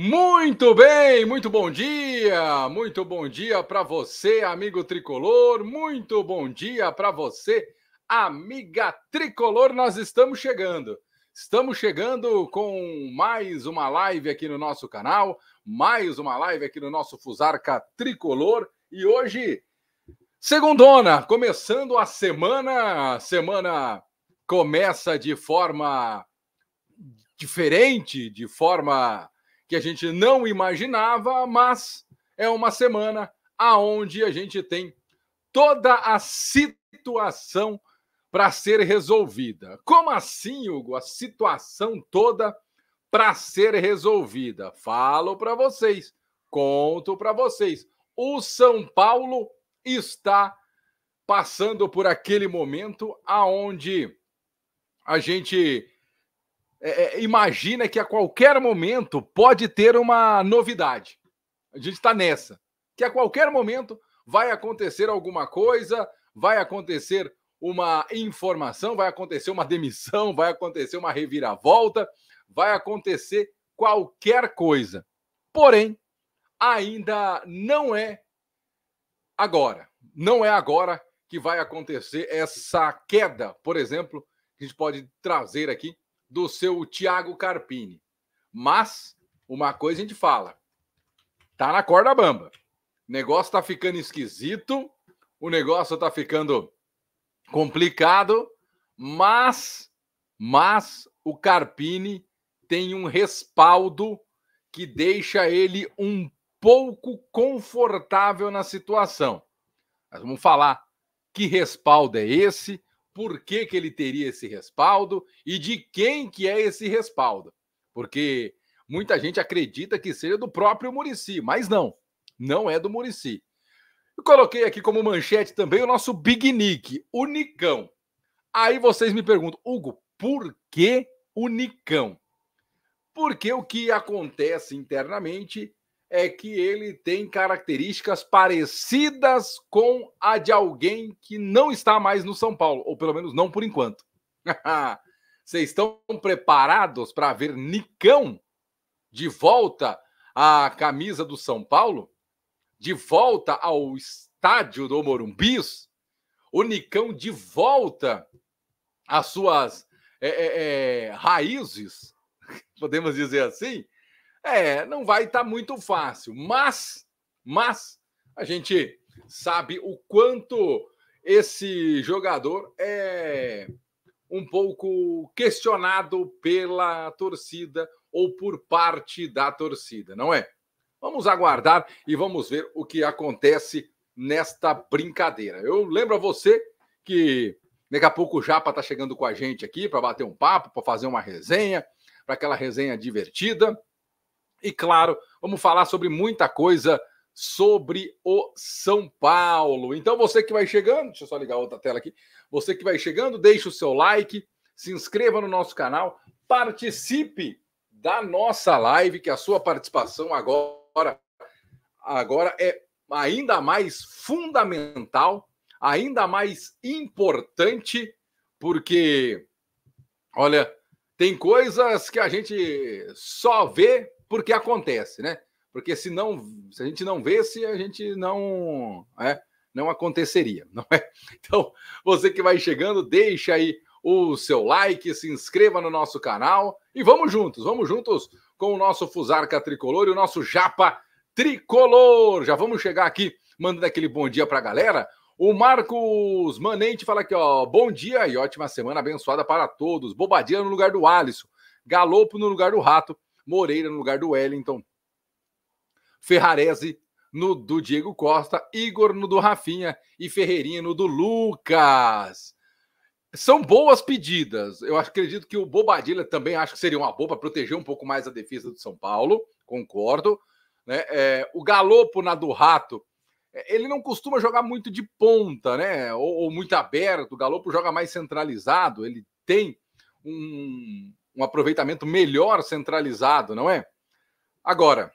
Muito bem, muito bom dia, muito bom dia para você, amigo tricolor, muito bom dia para você, amiga tricolor. Nós estamos chegando, estamos chegando com mais uma live aqui no nosso canal, mais uma live aqui no nosso Fusarca Tricolor e hoje, segundona, começando a semana, a semana começa de forma diferente, de forma que a gente não imaginava, mas é uma semana aonde a gente tem toda a situação para ser resolvida. Como assim, Hugo? A situação toda para ser resolvida. Falo para vocês, conto para vocês. O São Paulo está passando por aquele momento aonde a gente é, é, imagina que a qualquer momento pode ter uma novidade. A gente está nessa. Que a qualquer momento vai acontecer alguma coisa, vai acontecer uma informação, vai acontecer uma demissão, vai acontecer uma reviravolta, vai acontecer qualquer coisa. Porém, ainda não é agora. Não é agora que vai acontecer essa queda, por exemplo, que a gente pode trazer aqui do seu Thiago Carpini. Mas uma coisa a gente fala, tá na corda bamba. O negócio tá ficando esquisito, o negócio tá ficando complicado, mas mas o Carpini tem um respaldo que deixa ele um pouco confortável na situação. Nós vamos falar que respaldo é esse por que, que ele teria esse respaldo e de quem que é esse respaldo. Porque muita gente acredita que seja do próprio Murici, mas não, não é do Murici. Eu coloquei aqui como manchete também o nosso Big Nick, o Nicão. Aí vocês me perguntam, Hugo, por que o Nicão? Porque o que acontece internamente é que ele tem características parecidas com a de alguém que não está mais no São Paulo, ou pelo menos não por enquanto. Vocês estão preparados para ver Nicão de volta à camisa do São Paulo? De volta ao estádio do Morumbis? O Nicão de volta às suas é, é, é, raízes, podemos dizer assim? É, não vai estar tá muito fácil, mas, mas a gente sabe o quanto esse jogador é um pouco questionado pela torcida ou por parte da torcida, não é? Vamos aguardar e vamos ver o que acontece nesta brincadeira. Eu lembro a você que daqui a pouco o Japa está chegando com a gente aqui para bater um papo, para fazer uma resenha, para aquela resenha divertida. E claro, vamos falar sobre muita coisa sobre o São Paulo. Então você que vai chegando, deixa eu só ligar outra tela aqui. Você que vai chegando, deixe o seu like, se inscreva no nosso canal, participe da nossa live, que a sua participação agora agora é ainda mais fundamental, ainda mais importante, porque olha, tem coisas que a gente só vê porque acontece, né? Porque se não, se a gente não vesse, a gente não, é, não aconteceria, não é? Então, você que vai chegando, deixa aí o seu like, se inscreva no nosso canal e vamos juntos, vamos juntos com o nosso Fusarca Tricolor e o nosso Japa Tricolor. Já vamos chegar aqui mandando aquele bom dia para a galera. O Marcos Manente fala aqui, ó, bom dia e ótima semana abençoada para todos. Bobadinha no lugar do Alisson, Galopo no lugar do Rato Moreira no lugar do Wellington, Ferrarese no do Diego Costa, Igor no do Rafinha e Ferreirinha no do Lucas. São boas pedidas. Eu acredito que o Bobadilha também acho que seria uma boa para proteger um pouco mais a defesa do São Paulo, concordo. Né? É, o Galopo na do Rato, é, ele não costuma jogar muito de ponta, né? Ou, ou muito aberto. O Galopo joga mais centralizado, ele tem um, um aproveitamento melhor centralizado, não é? Agora,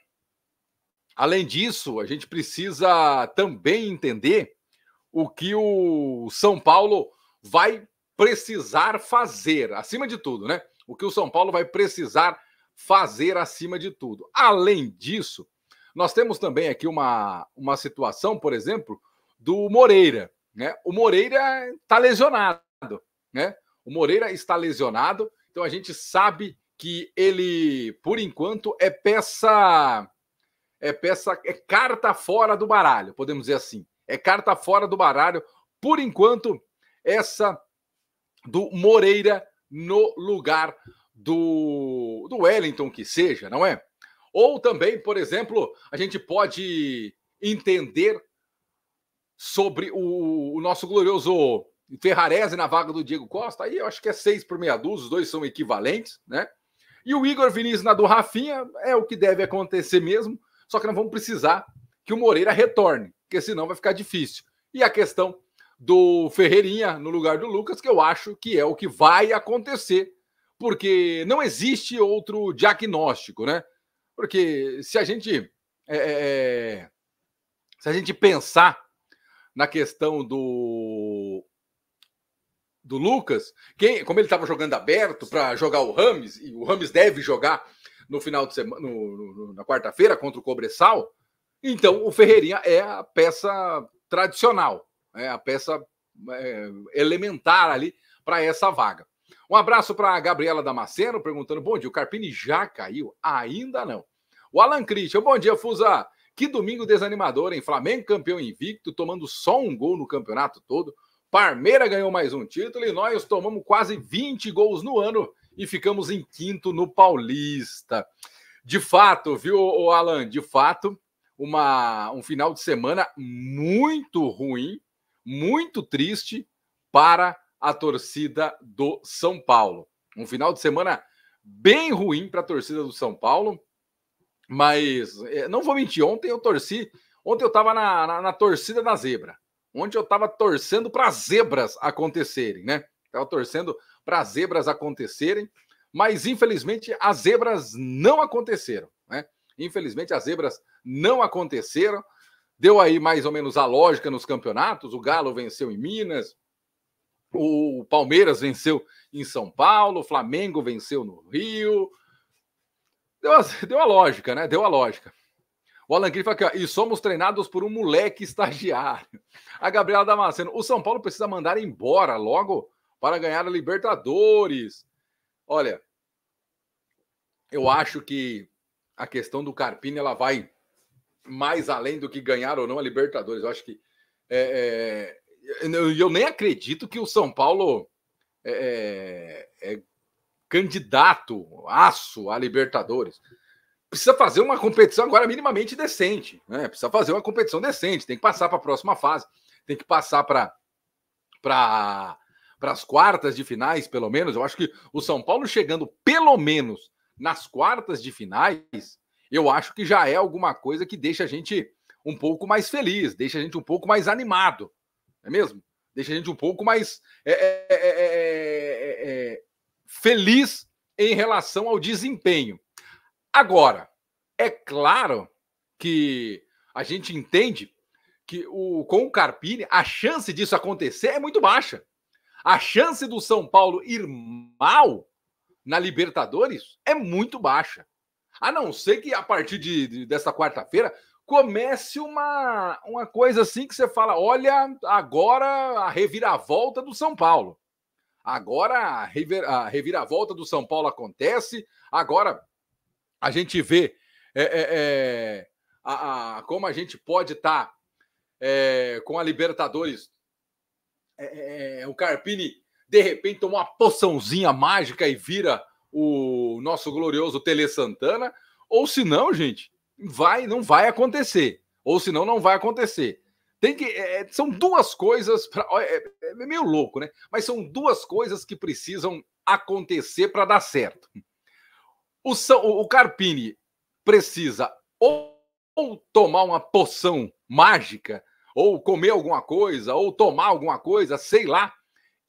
além disso, a gente precisa também entender o que o São Paulo vai precisar fazer, acima de tudo, né? O que o São Paulo vai precisar fazer acima de tudo. Além disso, nós temos também aqui uma, uma situação, por exemplo, do Moreira. Né? O Moreira está lesionado. Né? O Moreira está lesionado então a gente sabe que ele, por enquanto, é peça. É peça. É carta fora do baralho, podemos dizer assim. É carta fora do baralho, por enquanto, essa do Moreira no lugar do, do Wellington, que seja, não é? Ou também, por exemplo, a gente pode entender sobre o, o nosso glorioso Ferrarese na vaga do Diego Costa, aí eu acho que é seis por meia dúzia, os dois são equivalentes, né? E o Igor Vinícius na do Rafinha é o que deve acontecer mesmo, só que nós vamos precisar que o Moreira retorne, porque senão vai ficar difícil. E a questão do Ferreirinha no lugar do Lucas, que eu acho que é o que vai acontecer, porque não existe outro diagnóstico, né? Porque se a gente é, é, é se a gente pensar na questão do do Lucas, quem, como ele estava jogando aberto para jogar o Rames, e o Rames deve jogar no final de semana, no, no, na quarta-feira contra o Cobressal, então o Ferreirinha é a peça tradicional, é a peça é, elementar ali para essa vaga. Um abraço para a Gabriela Damasceno perguntando: bom dia, o Carpini já caiu? Ainda não. O Alan Christian, bom dia, Fusa. Que domingo desanimador, hein? Flamengo campeão invicto, tomando só um gol no campeonato todo. Parmeira ganhou mais um título e nós tomamos quase 20 gols no ano e ficamos em quinto no Paulista. De fato, viu, Alan? De fato, uma, um final de semana muito ruim, muito triste para a torcida do São Paulo. Um final de semana bem ruim para a torcida do São Paulo, mas eh, não vou mentir, ontem eu torci, ontem eu estava na, na, na torcida da zebra onde eu estava torcendo para zebras acontecerem, né? Estava torcendo para zebras acontecerem, mas infelizmente as zebras não aconteceram, né? Infelizmente as zebras não aconteceram. Deu aí mais ou menos a lógica nos campeonatos. O Galo venceu em Minas, o Palmeiras venceu em São Paulo, o Flamengo venceu no Rio. Deu a, deu a lógica, né? Deu a lógica. O Alan Griffith aqui, ó, e somos treinados por um moleque estagiário. A Gabriela Damasceno, o São Paulo precisa mandar embora logo para ganhar a Libertadores. Olha, eu acho que a questão do Carpini ela vai mais além do que ganhar ou não a Libertadores. Eu acho que é, é, eu, eu nem acredito que o São Paulo é, é, é candidato aço a Libertadores precisa fazer uma competição agora minimamente decente, né? Precisa fazer uma competição decente, tem que passar para a próxima fase, tem que passar para para as quartas de finais, pelo menos. Eu acho que o São Paulo chegando pelo menos nas quartas de finais, eu acho que já é alguma coisa que deixa a gente um pouco mais feliz, deixa a gente um pouco mais animado, não é mesmo? Deixa a gente um pouco mais é, é, é, feliz em relação ao desempenho. Agora, é claro que a gente entende que o, com o Carpini a chance disso acontecer é muito baixa. A chance do São Paulo ir mal na Libertadores é muito baixa. A não ser que a partir de, de desta quarta-feira comece uma, uma coisa assim que você fala: olha, agora a reviravolta do São Paulo. Agora a, revir, a reviravolta do São Paulo acontece. Agora a gente vê é, é, é, a, a, como a gente pode estar tá, é, com a Libertadores. É, o Carpini, de repente, toma uma poçãozinha mágica e vira o nosso glorioso Tele Santana. Ou se não, gente, vai, não vai acontecer. Ou se não, não vai acontecer. Tem que. É, são duas coisas. Pra, é, é, meio louco, né? Mas são duas coisas que precisam acontecer para dar certo. O, o Carpini precisa ou, ou tomar uma poção mágica, ou comer alguma coisa, ou tomar alguma coisa, sei lá,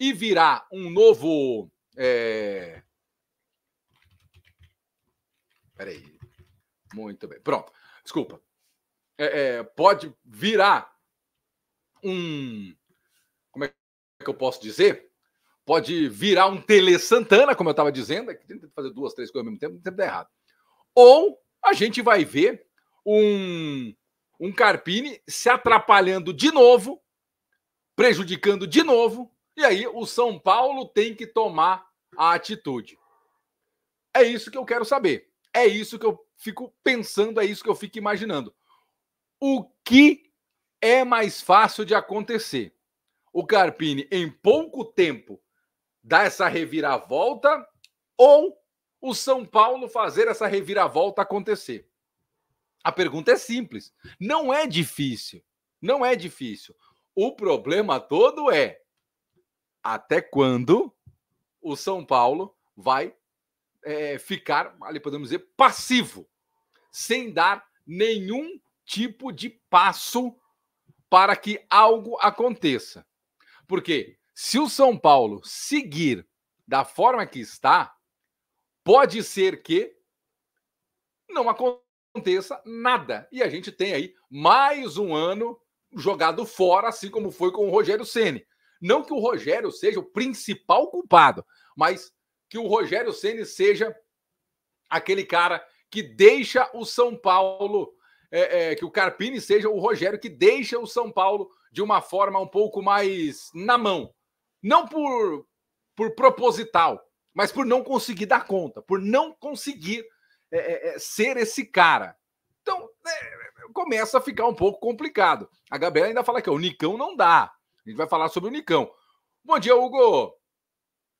e virar um novo. É... Peraí. Muito bem. Pronto. Desculpa. É, é, pode virar um. Como é que eu posso dizer? pode virar um Tele Santana, como eu estava dizendo, é que fazer duas, três coisas ao mesmo tempo, sempre dá errado. Ou a gente vai ver um, um Carpini se atrapalhando de novo, prejudicando de novo, e aí o São Paulo tem que tomar a atitude. É isso que eu quero saber. É isso que eu fico pensando, é isso que eu fico imaginando. O que é mais fácil de acontecer? O Carpini, em pouco tempo, dar essa reviravolta ou o São Paulo fazer essa reviravolta acontecer? A pergunta é simples. Não é difícil. Não é difícil. O problema todo é até quando o São Paulo vai é, ficar, ali podemos dizer, passivo, sem dar nenhum tipo de passo para que algo aconteça. Porque se o São Paulo seguir da forma que está, pode ser que não aconteça nada. E a gente tem aí mais um ano jogado fora, assim como foi com o Rogério Ceni. Não que o Rogério seja o principal culpado, mas que o Rogério Ceni seja aquele cara que deixa o São Paulo, é, é, que o Carpini seja o Rogério que deixa o São Paulo de uma forma um pouco mais na mão não por, por proposital, mas por não conseguir dar conta, por não conseguir é, é, é, ser esse cara. Então, é, começa a ficar um pouco complicado. A Gabriela ainda fala que é o Nicão não dá. A gente vai falar sobre o Nicão. Bom dia, Hugo.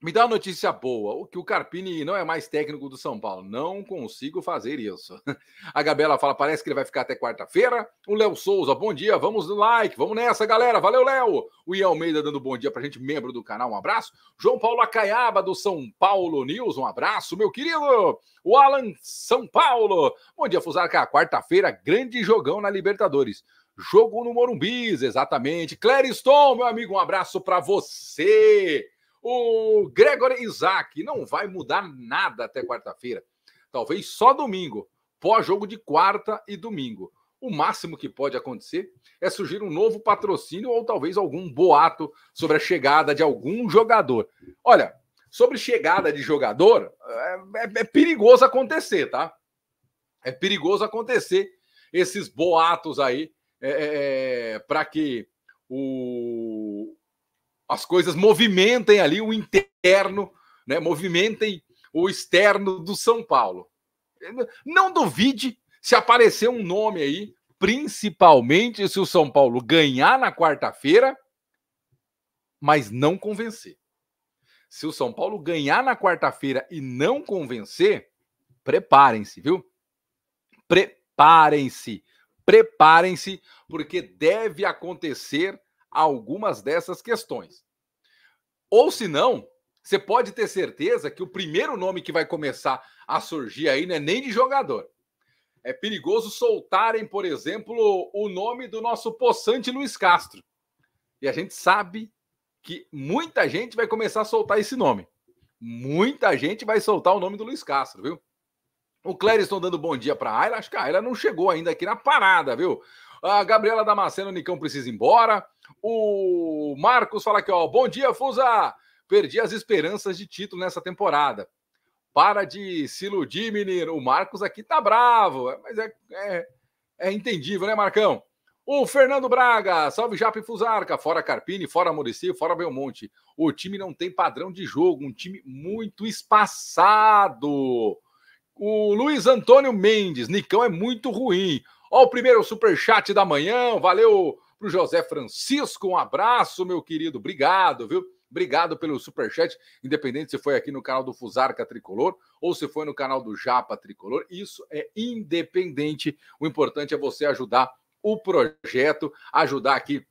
Me dá uma notícia boa, que o Carpini não é mais técnico do São Paulo. Não consigo fazer isso. A Gabela fala, parece que ele vai ficar até quarta-feira. O Léo Souza, bom dia, vamos no like, vamos nessa, galera. Valeu, Léo. O Ian Almeida dando bom dia pra gente, membro do canal, um abraço. João Paulo Acaiaba, do São Paulo News, um abraço, meu querido. O Alan São Paulo, bom dia, Fusarca. Quarta-feira, grande jogão na Libertadores. Jogo no Morumbis, exatamente. Clériston, meu amigo, um abraço para você o Gregor Isaac. Não vai mudar nada até quarta-feira. Talvez só domingo, pós-jogo de quarta e domingo. O máximo que pode acontecer é surgir um novo patrocínio ou talvez algum boato sobre a chegada de algum jogador. Olha, sobre chegada de jogador, é, é, é perigoso acontecer, tá? É perigoso acontecer esses boatos aí é, é, é para que o as coisas movimentem ali o interno, né? movimentem o externo do São Paulo. Não duvide se aparecer um nome aí, principalmente se o São Paulo ganhar na quarta-feira, mas não convencer. Se o São Paulo ganhar na quarta-feira e não convencer, preparem-se, viu? Preparem-se, preparem-se, porque deve acontecer algumas dessas questões. Ou se não, você pode ter certeza que o primeiro nome que vai começar a surgir aí não é nem de jogador. É perigoso soltarem, por exemplo, o nome do nosso poçante Luiz Castro. E a gente sabe que muita gente vai começar a soltar esse nome. Muita gente vai soltar o nome do Luiz Castro, viu? O Clériston dando bom dia para a Ayla. Acho que a Ayla não chegou ainda aqui na parada, viu? A Gabriela Damasceno, Nicão precisa ir embora. O Marcos fala aqui, ó. Bom dia, Fusa! Perdi as esperanças de título nessa temporada. Para de se iludir, menino. O Marcos aqui tá bravo, é, mas é, é, é entendível, né, Marcão? O Fernando Braga, salve Japa e Fusarca, fora Carpini, fora Murici, fora Belmonte. O time não tem padrão de jogo, um time muito espaçado. O Luiz Antônio Mendes, Nicão é muito ruim. Ó, o primeiro super chat da manhã. Valeu pro José Francisco. Um abraço, meu querido. Obrigado, viu? Obrigado pelo superchat, independente se foi aqui no canal do Fusarca Tricolor ou se foi no canal do Japa Tricolor, isso é independente. O importante é você ajudar o projeto, ajudar aqui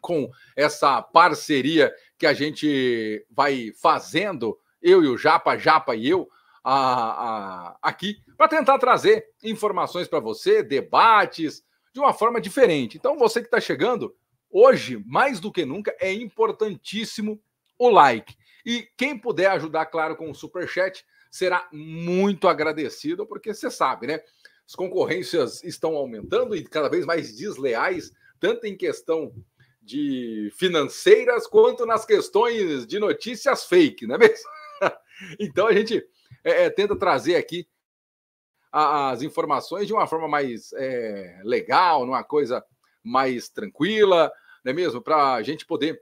com essa parceria que a gente vai fazendo, eu e o Japa, Japa e eu, a, a, aqui para tentar trazer informações para você, debates, de uma forma diferente. Então, você que está chegando, hoje, mais do que nunca, é importantíssimo o like. E quem puder ajudar, claro, com o super chat será muito agradecido, porque você sabe, né? As concorrências estão aumentando e cada vez mais desleais, tanto em questão de financeiras quanto nas questões de notícias fake, não é mesmo? então a gente é, é, tenta trazer aqui as informações de uma forma mais é, legal, numa coisa mais tranquila, não é mesmo? Para a gente poder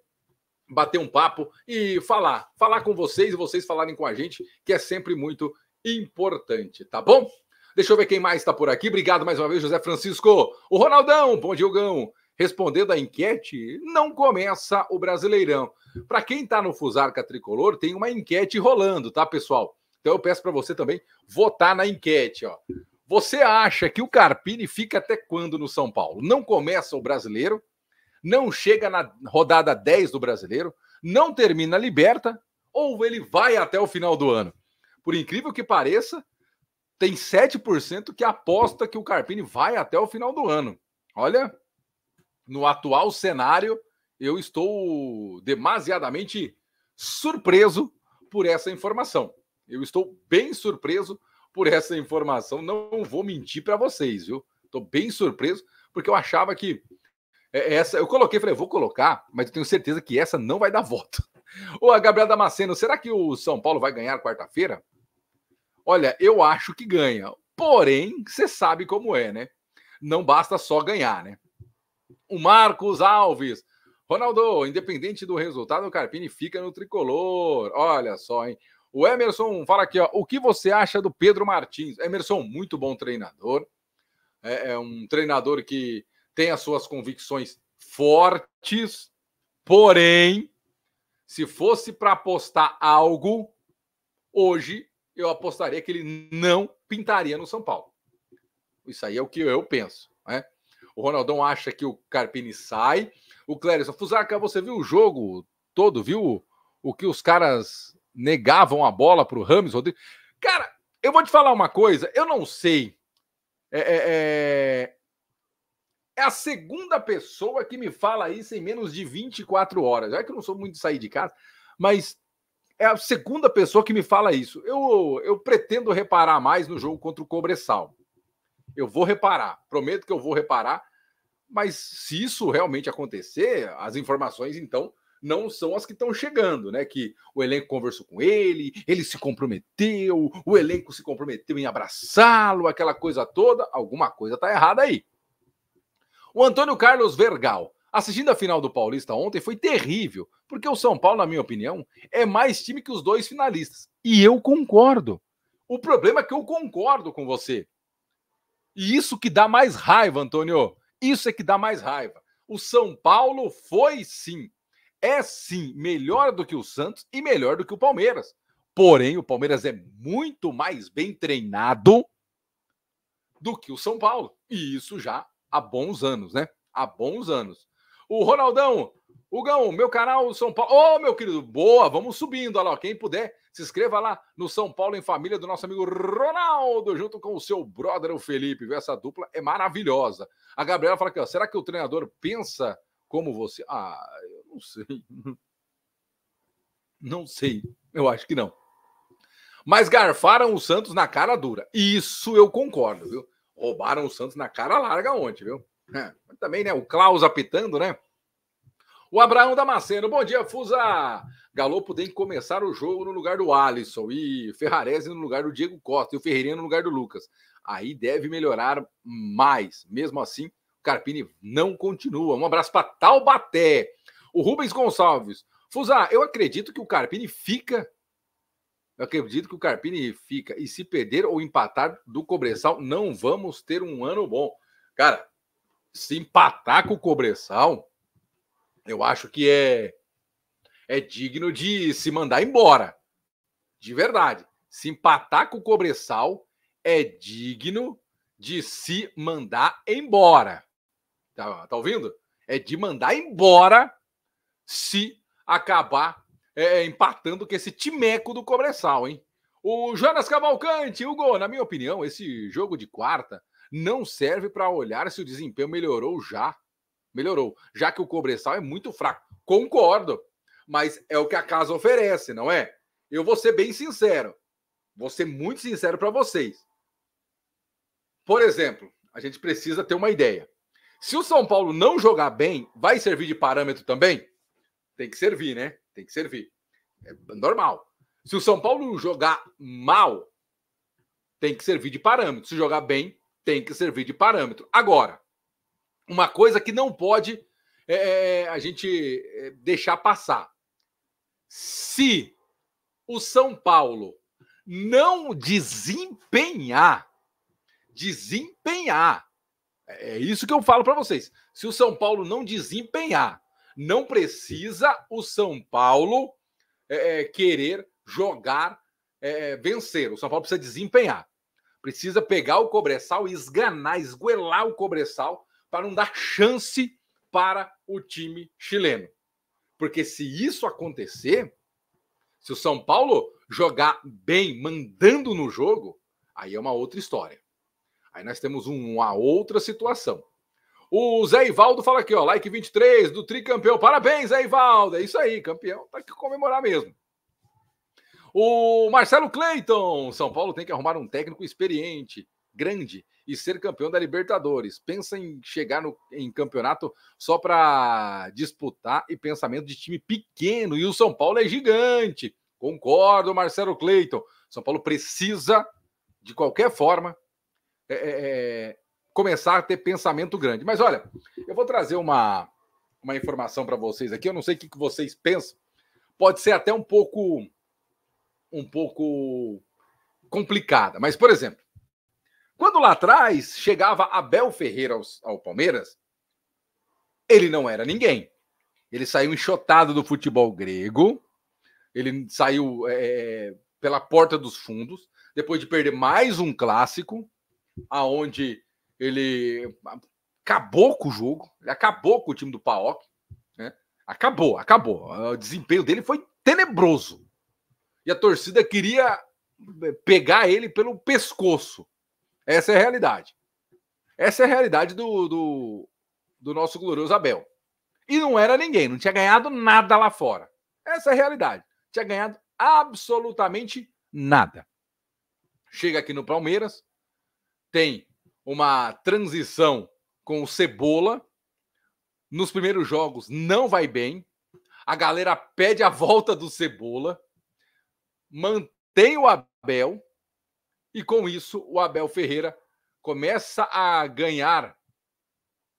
bater um papo e falar, falar com vocês e vocês falarem com a gente, que é sempre muito importante, tá bom? Deixa eu ver quem mais está por aqui. Obrigado mais uma vez, José Francisco. O Ronaldão, bom jogão. Respondendo à enquete, não começa o Brasileirão. Para quem está no Fusarca Tricolor, tem uma enquete rolando, tá, pessoal? Então eu peço para você também votar na enquete. Ó. Você acha que o Carpini fica até quando no São Paulo? Não começa o brasileiro, não chega na rodada 10 do brasileiro, não termina a liberta, ou ele vai até o final do ano? Por incrível que pareça, tem 7% que aposta que o Carpini vai até o final do ano. Olha, no atual cenário, eu estou demasiadamente surpreso por essa informação. Eu estou bem surpreso por essa informação. Não vou mentir para vocês, viu? Estou bem surpreso, porque eu achava que é, essa. Eu coloquei, falei, vou colocar, mas eu tenho certeza que essa não vai dar voto. O Gabriel Damasceno, será que o São Paulo vai ganhar quarta-feira? Olha, eu acho que ganha. Porém, você sabe como é, né? Não basta só ganhar, né? O Marcos Alves. Ronaldo, independente do resultado, o Carpini fica no tricolor. Olha só, hein? O Emerson fala aqui, ó, o que você acha do Pedro Martins? Emerson, muito bom treinador. É, é um treinador que tem as suas convicções fortes, porém, se fosse para apostar algo, hoje eu apostaria que ele não pintaria no São Paulo. Isso aí é o que eu penso. Né? O Ronaldão acha que o Carpini sai. O Clérison, Fusarca, você viu o jogo todo, viu o que os caras negavam a bola para o Rames Rodrigues. Cara, eu vou te falar uma coisa, eu não sei. É, é, é, é a segunda pessoa que me fala isso em menos de 24 horas. É que eu não sou muito de sair de casa, mas é a segunda pessoa que me fala isso. Eu, eu pretendo reparar mais no jogo contra o Cobressal. Eu vou reparar, prometo que eu vou reparar. Mas se isso realmente acontecer, as informações então não são as que estão chegando, né? Que o elenco conversou com ele, ele se comprometeu, o elenco se comprometeu em abraçá-lo, aquela coisa toda. Alguma coisa está errada aí. O Antônio Carlos Vergal. Assistindo a final do Paulista ontem foi terrível, porque o São Paulo, na minha opinião, é mais time que os dois finalistas. E eu concordo. O problema é que eu concordo com você. E isso que dá mais raiva, Antônio. Isso é que dá mais raiva. O São Paulo foi sim é sim melhor do que o Santos e melhor do que o Palmeiras. Porém, o Palmeiras é muito mais bem treinado do que o São Paulo. E isso já há bons anos, né? Há bons anos. O Ronaldão, o Gão, meu canal São Paulo. Ô, oh, meu querido, boa, vamos subindo. Olha lá, quem puder, se inscreva lá no São Paulo em Família do nosso amigo Ronaldo, junto com o seu brother, o Felipe. Viu? Essa dupla é maravilhosa. A Gabriela fala aqui, ó, será que o treinador pensa como você? Ah, não sei. Não sei. Eu acho que não. Mas garfaram o Santos na cara dura. Isso eu concordo, viu? Roubaram o Santos na cara larga ontem, viu? É. também, né? O Klaus apitando, né? O Abraão Damasceno, bom dia, Fusa! Galopo tem que começar o jogo no lugar do Alisson e Ferrarese no lugar do Diego Costa e o Ferreirinha no lugar do Lucas. Aí deve melhorar mais. Mesmo assim, o Carpini não continua. Um abraço para Taubaté. O Rubens Gonçalves. Fuzá, eu acredito que o Carpini fica. Eu acredito que o Carpini fica. E se perder ou empatar do Cobressal, não vamos ter um ano bom. Cara, se empatar com o Cobressal, eu acho que é é digno de se mandar embora. De verdade. Se empatar com o Cobressal é digno de se mandar embora. Tá, tá ouvindo? É de mandar embora se acabar é, é, empatando com esse timeco do Cobressal, hein? O Jonas Cavalcante, Hugo, na minha opinião, esse jogo de quarta não serve para olhar se o desempenho melhorou já. Melhorou, já que o Cobressal é muito fraco. Concordo, mas é o que a casa oferece, não é? Eu vou ser bem sincero. Vou ser muito sincero para vocês. Por exemplo, a gente precisa ter uma ideia. Se o São Paulo não jogar bem, vai servir de parâmetro também? tem que servir, né? Tem que servir. É normal. Se o São Paulo jogar mal, tem que servir de parâmetro. Se jogar bem, tem que servir de parâmetro. Agora, uma coisa que não pode é, é, é a gente é, deixar passar. Se o São Paulo não desempenhar, desempenhar, é isso que eu falo para vocês. Se o São Paulo não desempenhar não precisa o São Paulo é, é querer jogar, é, é, vencer. O São Paulo precisa desempenhar. Precisa pegar o Cobressal e esganar, esguelar o Cobressal para não dar chance para o time chileno. Porque se isso acontecer, se o São Paulo jogar bem, mandando no jogo, aí é uma outra história. Aí nós temos uma outra situação. O Zé Ivaldo fala aqui, ó, like 23 do tricampeão. Parabéns, Zé Ivaldo. É isso aí, campeão. Tá que comemorar mesmo. O Marcelo Cleiton, São Paulo tem que arrumar um técnico experiente, grande e ser campeão da Libertadores. Pensa em chegar no, em campeonato só para disputar e pensamento de time pequeno. E o São Paulo é gigante. Concordo, Marcelo Cleiton. São Paulo precisa, de qualquer forma, é, é, é começar a ter pensamento grande. Mas olha, eu vou trazer uma, uma informação para vocês aqui. Eu não sei o que, que vocês pensam. Pode ser até um pouco um pouco complicada. Mas, por exemplo, quando lá atrás chegava Abel Ferreira aos, ao Palmeiras, ele não era ninguém. Ele saiu enxotado do futebol grego, ele saiu é, é pela porta dos fundos, depois de perder mais um clássico, aonde ele acabou com o jogo, ele acabou com o time do Paok, né? Acabou, acabou. O desempenho dele foi tenebroso. E a torcida queria eh, pegar ele pelo pescoço. Essa é a realidade. Essa é a realidade do, do, do nosso glorioso Abel. E não era ninguém, não tinha ganhado nada lá fora. Essa é a realidade. Tinha ganhado absolutamente nada. Chega aqui no Palmeiras, tem uma transição com o Cebola. Nos primeiros jogos não vai bem. A galera pede a volta do Cebola. Mantém o Abel. E com isso, o Abel Ferreira começa a ganhar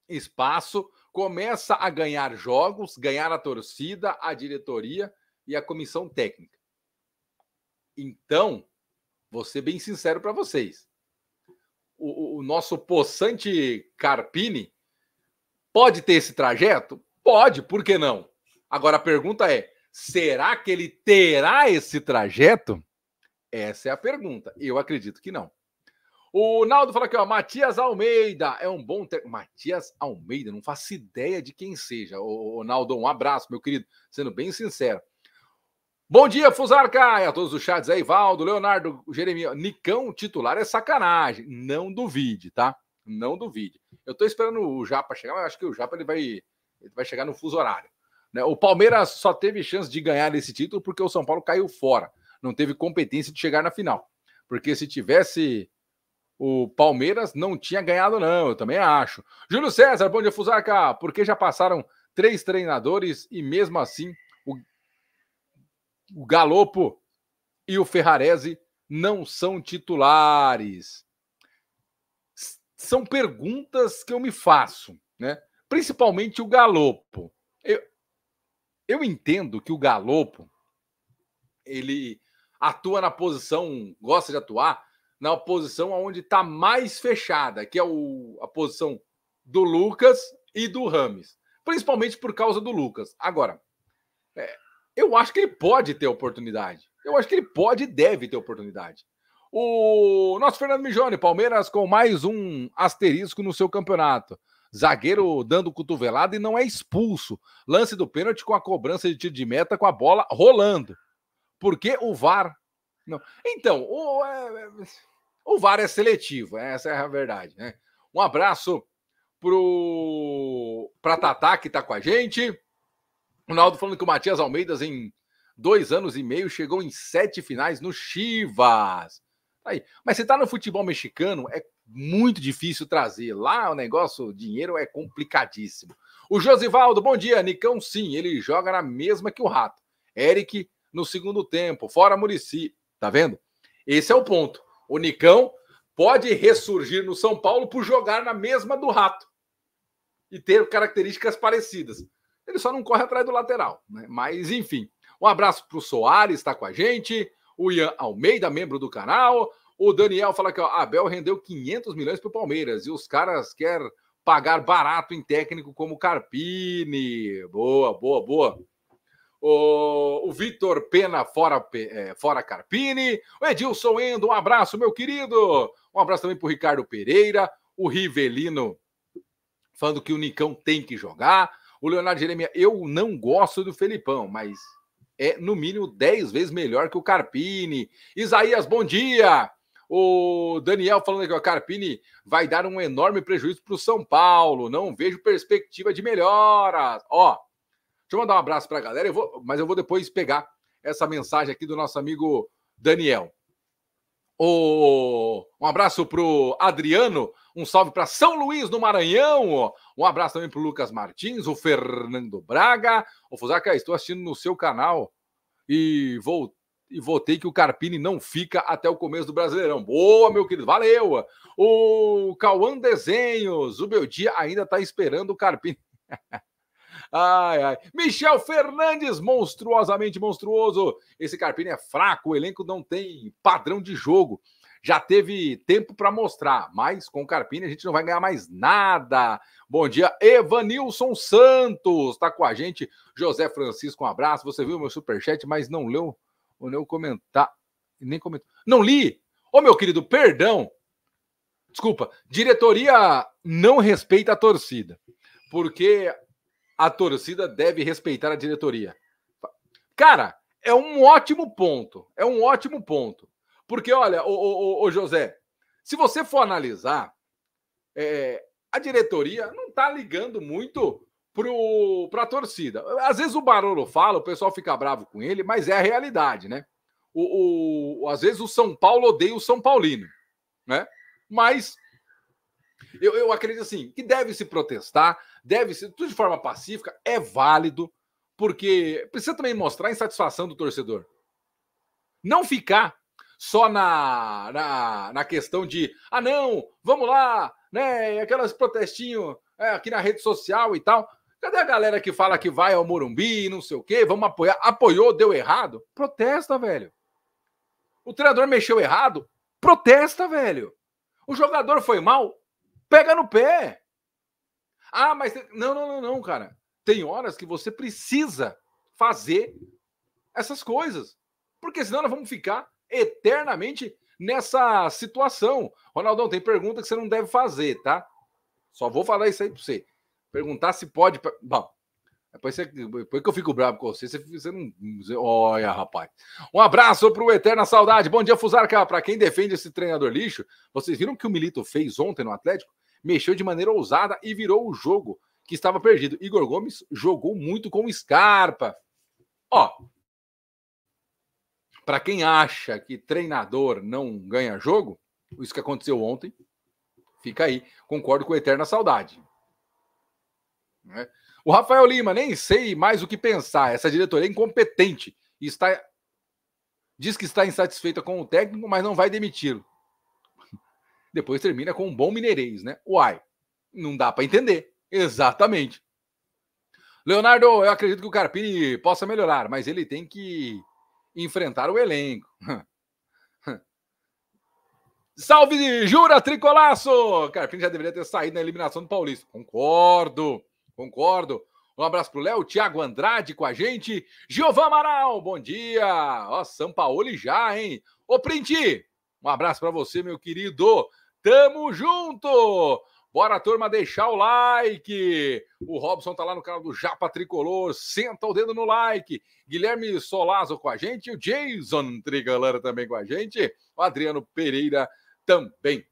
espaço, começa a ganhar jogos, ganhar a torcida, a diretoria e a comissão técnica. Então, vou ser bem sincero para vocês o, o nosso possante Carpini pode ter esse trajeto? Pode, por que não? Agora a pergunta é: será que ele terá esse trajeto? Essa é a pergunta. Eu acredito que não. O Naldo fala aqui, ó, Matias Almeida é um bom Matias Almeida, não faço ideia de quem seja. o Naldo, um abraço, meu querido. Sendo bem sincero, Bom dia, Fusarca! E a todos os chats aí, Valdo, Leonardo, Jeremias. Nicão titular é sacanagem. Não duvide, tá? Não duvide. Eu tô esperando o Japa chegar, mas acho que o Japa ele vai, ele vai chegar no fuso horário. Né? O Palmeiras só teve chance de ganhar esse título porque o São Paulo caiu fora. Não teve competência de chegar na final. Porque se tivesse o Palmeiras, não tinha ganhado, não. Eu também acho. Júlio César, bom dia, Fusarca. Por que já passaram três treinadores e mesmo assim o Galopo e o Ferrarese não são titulares? São perguntas que eu me faço, né? Principalmente o Galopo. Eu, eu entendo que o Galopo ele atua na posição, gosta de atuar na posição onde está mais fechada, que é o, a posição do Lucas e do Rames. Principalmente por causa do Lucas. Agora, é, eu acho que ele pode ter oportunidade. Eu acho que ele pode e deve ter oportunidade. O nosso Fernando Mijone, Palmeiras com mais um asterisco no seu campeonato. Zagueiro dando cotovelada e não é expulso. Lance do pênalti com a cobrança de tiro de meta com a bola rolando. Porque o VAR. Não. Então, o, é, é, o VAR é seletivo, essa é a verdade. Né? Um abraço para pra Tatá que está com a gente. O Naldo falando que o Matias Almeidas, em dois anos e meio, chegou em sete finais no Chivas. Tá aí. Mas você está no futebol mexicano, é muito difícil trazer. Lá o negócio, o dinheiro é complicadíssimo. O Josivaldo, bom dia. Nicão, sim, ele joga na mesma que o Rato. Eric, no segundo tempo. Fora Murici. Tá vendo? Esse é o ponto. O Nicão pode ressurgir no São Paulo por jogar na mesma do Rato e ter características parecidas. Ele só não corre atrás do lateral, né? Mas, enfim. Um abraço para o Soares, está com a gente. O Ian Almeida, membro do canal. O Daniel fala que o Abel rendeu 500 milhões para o Palmeiras e os caras querem pagar barato em técnico como Carpini. Boa, boa, boa. O, o Vitor Pena fora, é, fora Carpini. O Edilson Endo, um abraço, meu querido. Um abraço também para o Ricardo Pereira. O Rivelino falando que o Nicão tem que jogar. O Leonardo Jeremias, eu não gosto do Felipão, mas é no mínimo 10 vezes melhor que o Carpini. Isaías, bom dia! O Daniel falando aqui, o Carpini vai dar um enorme prejuízo para o São Paulo. Não vejo perspectiva de melhoras. Ó, deixa eu mandar um abraço para a galera, eu vou, mas eu vou depois pegar essa mensagem aqui do nosso amigo Daniel. O... Um abraço para o Adriano, um salve para São Luís, no Maranhão. Um abraço também para o Lucas Martins, o Fernando Braga. O Fusaka, estou assistindo no seu canal e vou e votei que o Carpini não fica até o começo do Brasileirão. Boa, meu querido, valeu! O Cauã Desenhos, o meu dia ainda está esperando o Carpini. Ai, ai. Michel Fernandes, monstruosamente monstruoso. Esse Carpini é fraco, o elenco não tem padrão de jogo. Já teve tempo para mostrar, mas com o Carpini a gente não vai ganhar mais nada. Bom dia, Evanilson Santos, tá com a gente. José Francisco, um abraço. Você viu meu superchat, mas não leu o meu comentário. Nem comentou. Não li! Ô, oh, meu querido, perdão. Desculpa. Diretoria não respeita a torcida. Porque a torcida deve respeitar a diretoria. Cara, é um ótimo ponto. É um ótimo ponto. Porque, olha, o José, se você for analisar, é, a diretoria não está ligando muito para a torcida. Às vezes o Barolo fala, o pessoal fica bravo com ele, mas é a realidade, né? O, o, às vezes o São Paulo odeia o São Paulino, né? Mas eu, eu acredito assim, que deve se protestar, deve ser tudo de forma pacífica, é válido, porque precisa também mostrar a insatisfação do torcedor. Não ficar só na, na, na questão de, ah, não, vamos lá, né, aquelas protestinho é, aqui na rede social e tal. Cadê a galera que fala que vai ao Morumbi, não sei o quê, vamos apoiar? Apoiou, deu errado? Protesta, velho. O treinador mexeu errado? Protesta, velho. O jogador foi mal? Pega no pé. Ah, mas. Não, não, não, não, cara. Tem horas que você precisa fazer essas coisas. Porque senão nós vamos ficar eternamente nessa situação. Ronaldão, tem pergunta que você não deve fazer, tá? Só vou falar isso aí para você. Perguntar se pode. Bom, depois, você, depois que eu fico bravo com você, você, você não. Você, olha, rapaz. Um abraço para o Eterna Saudade. Bom dia, Fusarca. Para quem defende esse treinador lixo, vocês viram que o Milito fez ontem no Atlético? Mexeu de maneira ousada e virou o jogo que estava perdido. Igor Gomes jogou muito com Scarpa. Ó, para quem acha que treinador não ganha jogo, isso que aconteceu ontem, fica aí. Concordo com o eterna saudade. Né? O Rafael Lima, nem sei mais o que pensar. Essa diretoria é incompetente está diz que está insatisfeita com o técnico, mas não vai demiti-lo. Depois termina com um bom mineirês, né? Uai, não dá para entender. Exatamente. Leonardo, eu acredito que o Carpini possa melhorar, mas ele tem que enfrentar o elenco. Salve, Jura Tricolaço! Carpini já deveria ter saído na eliminação do Paulista. Concordo. Concordo. Um abraço pro Léo, Thiago Andrade com a gente. Giovan Amaral, bom dia. Ó, São Paulo já, hein? Ô, Printi, um abraço para você, meu querido. Tamo junto! Bora, turma, deixar o like. O Robson tá lá no canal do Japa Tricolor. Senta o dedo no like. Guilherme Solazo com a gente. O Jason Trigalera também com a gente. O Adriano Pereira também.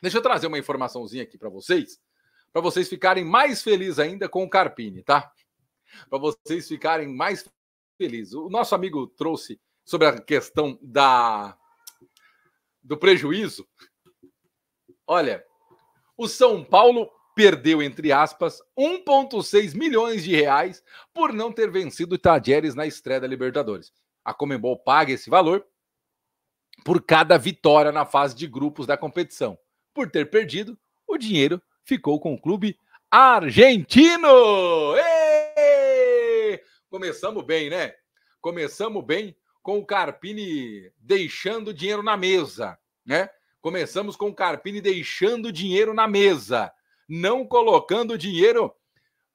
Deixa eu trazer uma informaçãozinha aqui para vocês para vocês ficarem mais felizes ainda com o Carpini, tá? Para vocês ficarem mais felizes. O nosso amigo trouxe sobre a questão da do prejuízo. Olha, o São Paulo perdeu, entre aspas, 1,6 milhões de reais por não ter vencido o Tajeres na estreia da Libertadores. A Comembol paga esse valor por cada vitória na fase de grupos da competição. Por ter perdido, o dinheiro ficou com o clube argentino. Começamos bem, né? Começamos bem com o Carpini deixando dinheiro na mesa, né? Começamos com o Carpini deixando dinheiro na mesa, não colocando dinheiro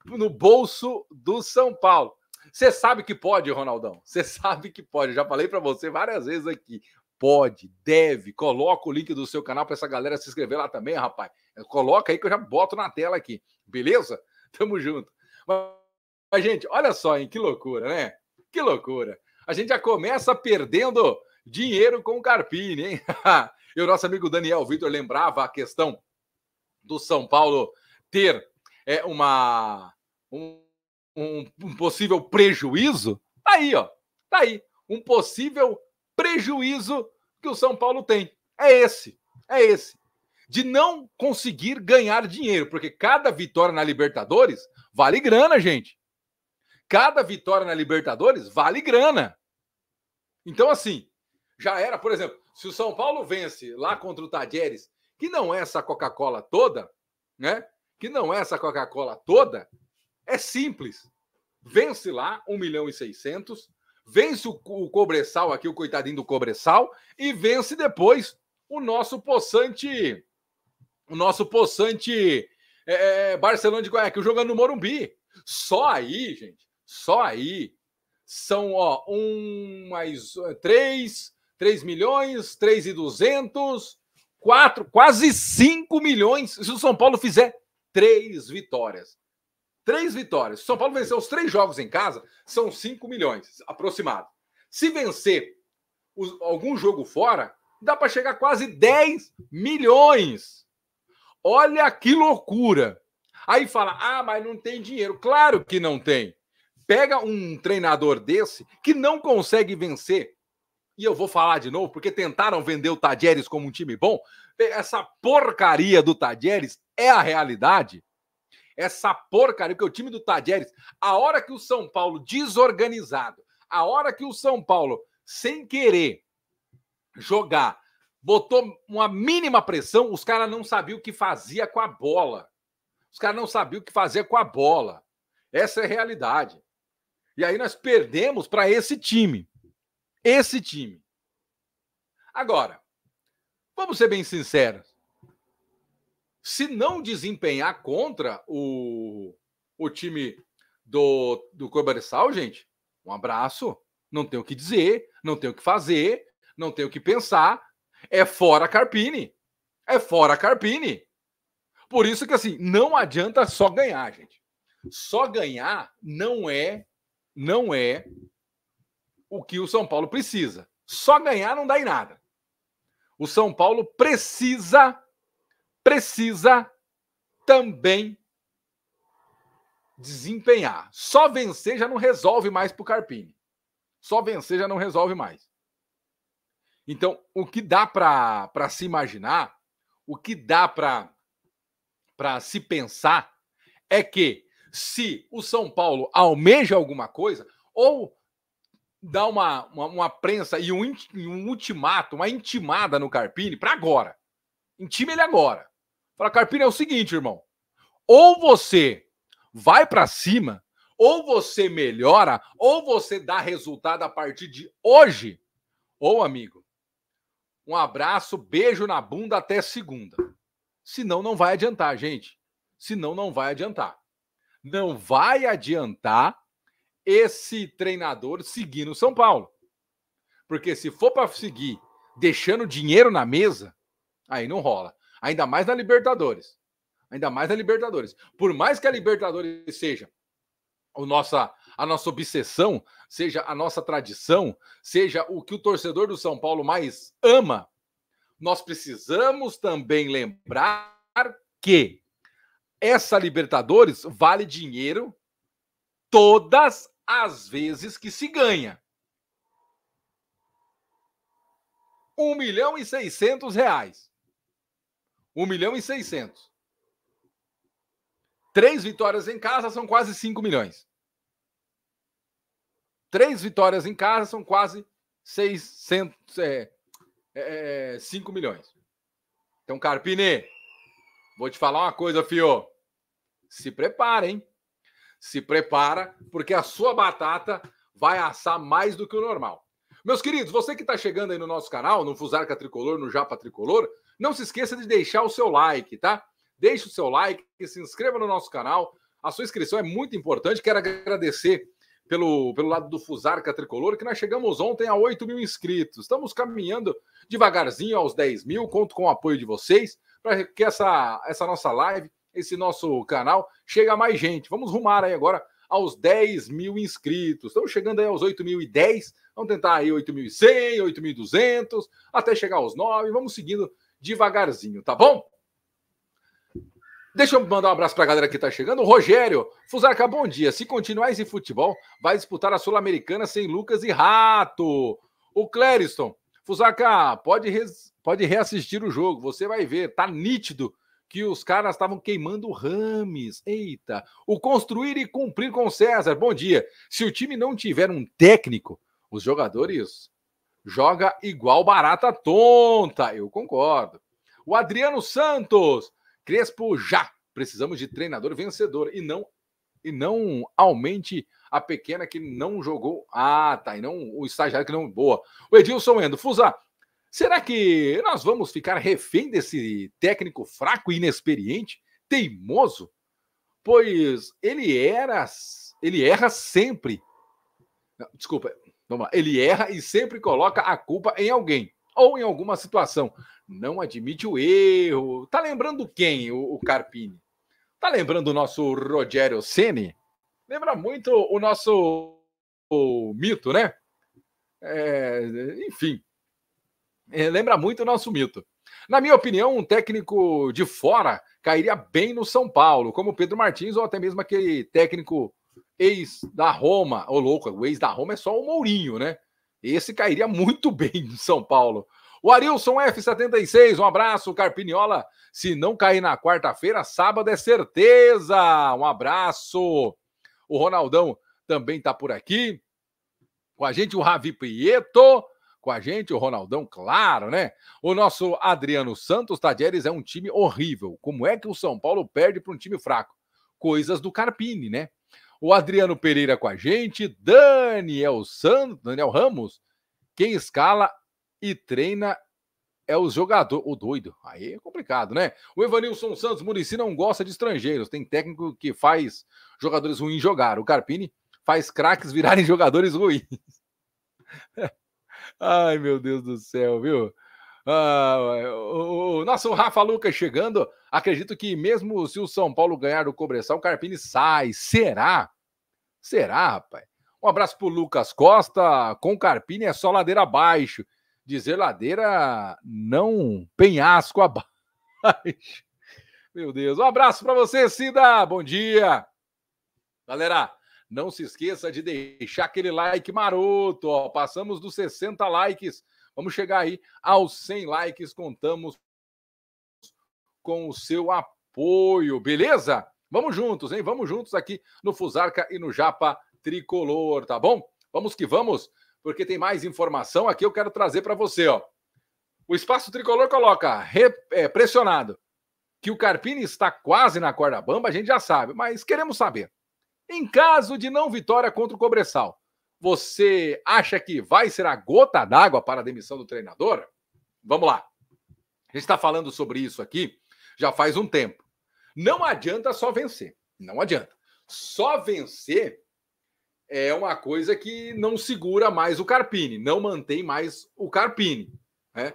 no bolso do São Paulo. Você sabe que pode, Ronaldão. Você sabe que pode. já falei para você várias vezes aqui pode, deve, coloca o link do seu canal para essa galera se inscrever lá também, rapaz. É, coloca aí que eu já boto na tela aqui, beleza? Tamo junto. Mas, mas gente, olha só, hein? Que loucura, né? Que loucura. A gente já começa perdendo dinheiro com o Carpini, hein? e o nosso amigo Daniel Vitor lembrava a questão do São Paulo ter é, uma, um, um, possível prejuízo. Tá aí, ó. Tá aí. Um possível prejuízo que o São Paulo tem. É esse, é esse. De não conseguir ganhar dinheiro, porque cada vitória na Libertadores vale grana, gente. Cada vitória na Libertadores vale grana. Então, assim, já era, por exemplo, se o São Paulo vence lá contra o Tajeres, que não é essa Coca-Cola toda, né? Que não é essa Coca-Cola toda, é simples. Vence lá 1 milhão e 600, Vence o, o Cobressal aqui, o coitadinho do Cobressal, e vence depois o nosso possante. O nosso possante é, é, é, Barcelona de Guayaquil jogando no Morumbi. Só aí, gente, só aí são ó, um mais é, três, três milhões, três e duzentos quatro quase cinco milhões. Se o São Paulo fizer três vitórias, Três vitórias. Se São Paulo vencer os três jogos em casa, são 5 milhões, aproximado. Se vencer os, algum jogo fora, dá para chegar quase 10 milhões. Olha que loucura. Aí fala: ah, mas não tem dinheiro. Claro que não tem. Pega um treinador desse que não consegue vencer. E eu vou falar de novo, porque tentaram vender o Tajeres como um time bom. Essa porcaria do Tajeres é a realidade essa porcaria, porque o time do Tajeres, a hora que o São Paulo desorganizado, a hora que o São Paulo, sem querer jogar, botou uma mínima pressão, os caras não sabiam o que fazia com a bola. Os caras não sabiam o que fazer com a bola. Essa é a realidade. E aí nós perdemos para esse time. Esse time. Agora, vamos ser bem sinceros se não desempenhar contra o, o time do, do Cobressal, gente, um abraço. Não tem o que dizer, não tem o que fazer, não tem o que pensar. É fora Carpini. É fora Carpini. Por isso que, assim, não adianta só ganhar, gente. Só ganhar não é, não é o que o São Paulo precisa. Só ganhar não dá em nada. O São Paulo precisa precisa também desempenhar. Só vencer já não resolve mais para o Carpini. Só vencer já não resolve mais. Então, o que dá para se imaginar, o que dá para se pensar, é que se o São Paulo almeja alguma coisa, ou dá uma, uma, uma prensa e um, um ultimato, uma intimada no Carpini para agora. Intime ele agora. Fala, Carpini, é o seguinte, irmão. Ou você vai para cima, ou você melhora, ou você dá resultado a partir de hoje. Ou, amigo, um abraço, beijo na bunda até segunda. Senão não vai adiantar, gente. Senão não vai adiantar. Não vai adiantar esse treinador seguir no São Paulo. Porque se for para seguir deixando dinheiro na mesa, aí não rola. Ainda mais na Libertadores. Ainda mais na Libertadores. Por mais que a Libertadores seja o nossa, a nossa obsessão, seja a nossa tradição, seja o que o torcedor do São Paulo mais ama, nós precisamos também lembrar que essa Libertadores vale dinheiro todas as vezes que se ganha. 1 milhão e 600 reais. 1 milhão e 600. Três vitórias em casa são quase 5 milhões. Três vitórias em casa são quase 600, é, é, 5 é, milhões. Então, Carpine, vou te falar uma coisa, Fio. Se prepara, hein? Se prepara, porque a sua batata vai assar mais do que o normal. Meus queridos, você que está chegando aí no nosso canal, no Fusarca Tricolor, no Japa Tricolor, não se esqueça de deixar o seu like, tá? Deixe o seu like, se inscreva no nosso canal. A sua inscrição é muito importante. Quero agradecer pelo, pelo lado do Fusarca Tricolor, que nós chegamos ontem a 8 mil inscritos. Estamos caminhando devagarzinho aos 10 mil. Conto com o apoio de vocês para que essa, essa nossa live, esse nosso canal, chegue a mais gente. Vamos rumar aí agora aos 10 mil inscritos. Estamos chegando aí aos mil e 10. vamos tentar aí 8.100, 8.200, até chegar aos 9. Vamos seguindo devagarzinho, tá bom? Deixa eu mandar um abraço para a galera que está chegando. Rogério, Fusarca, bom dia. Se continuar esse futebol, vai disputar a Sul-Americana sem Lucas e Rato. O Clériston, Fusarca, pode, res... pode reassistir o jogo, você vai ver, tá nítido que os caras estavam queimando Rames. Eita! O construir e cumprir com César. Bom dia. Se o time não tiver um técnico, os jogadores joga igual barata tonta. Eu concordo. O Adriano Santos. Crespo já. Precisamos de treinador vencedor e não e não aumente a pequena que não jogou. Ah, tá. E não o estagiário que não. Boa. O Edilson Endo. Fusa, será que nós vamos ficar refém desse técnico fraco, inexperiente, teimoso? Pois ele era. Ele erra sempre. Desculpa, Vamos lá. Ele erra e sempre coloca a culpa em alguém ou em alguma situação. Não admite o erro. Tá lembrando quem, o, o Carpini? Tá lembrando o nosso Rogério Ceni? Lembra muito o nosso o mito, né? É, enfim, é, lembra muito o nosso mito. Na minha opinião, um técnico de fora cairia bem no São Paulo, como Pedro Martins ou até mesmo aquele técnico ex da Roma, ô oh, louco, o ex da Roma é só o Mourinho, né? Esse cairia muito bem em São Paulo. O Arilson F76, um abraço, Carpiniola. Se não cair na quarta-feira, sábado é certeza. Um abraço. O Ronaldão também está por aqui. Com a gente, o Ravi Prieto. Com a gente, o Ronaldão, claro, né? O nosso Adriano Santos Tadieres é um time horrível. Como é que o São Paulo perde para um time fraco? Coisas do Carpini, né? o Adriano Pereira com a gente, Daniel Santos, Daniel Ramos, quem escala e treina é os jogadores. O doido, aí é complicado, né? O Evanilson Santos Murici não gosta de estrangeiros, tem técnico que faz jogadores ruins jogar. O Carpini faz craques virarem jogadores ruins. Ai, meu Deus do céu, viu? Ah, o, o nosso Rafa Lucas chegando. Acredito que mesmo se o São Paulo ganhar do Cobressal, o Carpini sai. Será? Será, rapaz? Um abraço pro Lucas Costa. Com Carpini é só ladeira abaixo. Dizer ladeira não penhasco abaixo. Meu Deus. Um abraço para você, Cida. Bom dia. Galera, não se esqueça de deixar aquele like maroto. Ó. Passamos dos 60 likes. Vamos chegar aí aos 100 likes. Contamos com o seu apoio, beleza? Vamos juntos, hein? Vamos juntos aqui no Fusarca e no Japa Tricolor, tá bom? Vamos que vamos, porque tem mais informação aqui eu quero trazer para você, ó. O Espaço Tricolor coloca re, é, pressionado que o Carpini está quase na corda bamba, a gente já sabe, mas queremos saber. Em caso de não vitória contra o Cobressal, você acha que vai ser a gota d'água para a demissão do treinador? Vamos lá. A gente está falando sobre isso aqui já faz um tempo. Não adianta só vencer. Não adianta. Só vencer é uma coisa que não segura mais o Carpini, não mantém mais o Carpini. Né?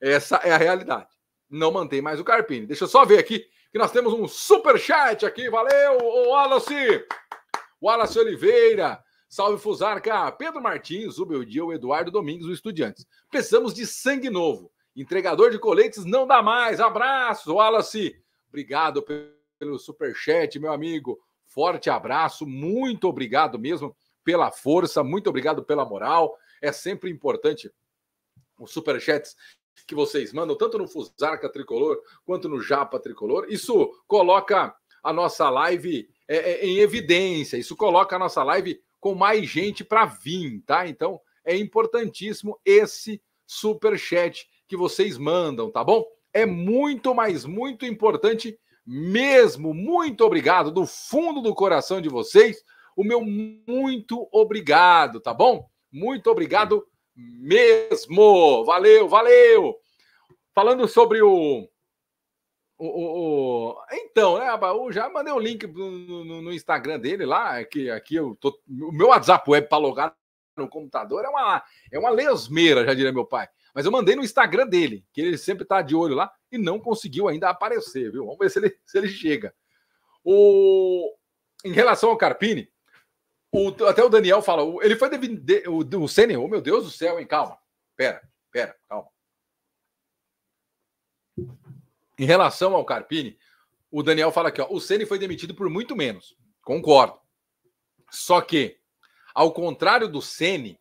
Essa é a realidade. Não mantém mais o Carpini. Deixa eu só ver aqui que nós temos um super chat aqui. Valeu, o Wallace! Wallace Oliveira. Salve Fusarca, Pedro Martins, o Beldia, o Eduardo domingos o Estudiantes. Precisamos de sangue novo. Entregador de coletes não dá mais. Abraço, Wallace. Obrigado pelo superchat, meu amigo. Forte abraço. Muito obrigado mesmo pela força. Muito obrigado pela moral. É sempre importante os superchats que vocês mandam, tanto no Fusarca Tricolor quanto no Japa Tricolor. Isso coloca a nossa live é, é, em evidência. Isso coloca a nossa live com mais gente para vir, tá? Então é importantíssimo esse super chat que vocês mandam, tá bom? É muito, mas muito importante mesmo. Muito obrigado do fundo do coração de vocês. O meu muito obrigado, tá bom? Muito obrigado mesmo. Valeu, valeu. Falando sobre o o, o, o, Então, né, Abaú, já mandei um link no, no, no, Instagram dele lá, é que aqui eu tô. O meu WhatsApp web para logar no computador é uma, é uma lesmeira, já diria meu pai. Mas eu mandei no Instagram dele, que ele sempre está de olho lá, e não conseguiu ainda aparecer, viu? Vamos ver se ele, se ele chega. O... Em relação ao Carpini, o... até o Daniel fala, ele foi de, o, o Senna, oh, meu Deus do céu, hein? Calma, pera, pera, calma. Em relação ao Carpini, o Daniel fala aqui, ó, o Ceni foi demitido por muito menos. Concordo. Só que, ao contrário do Ceni,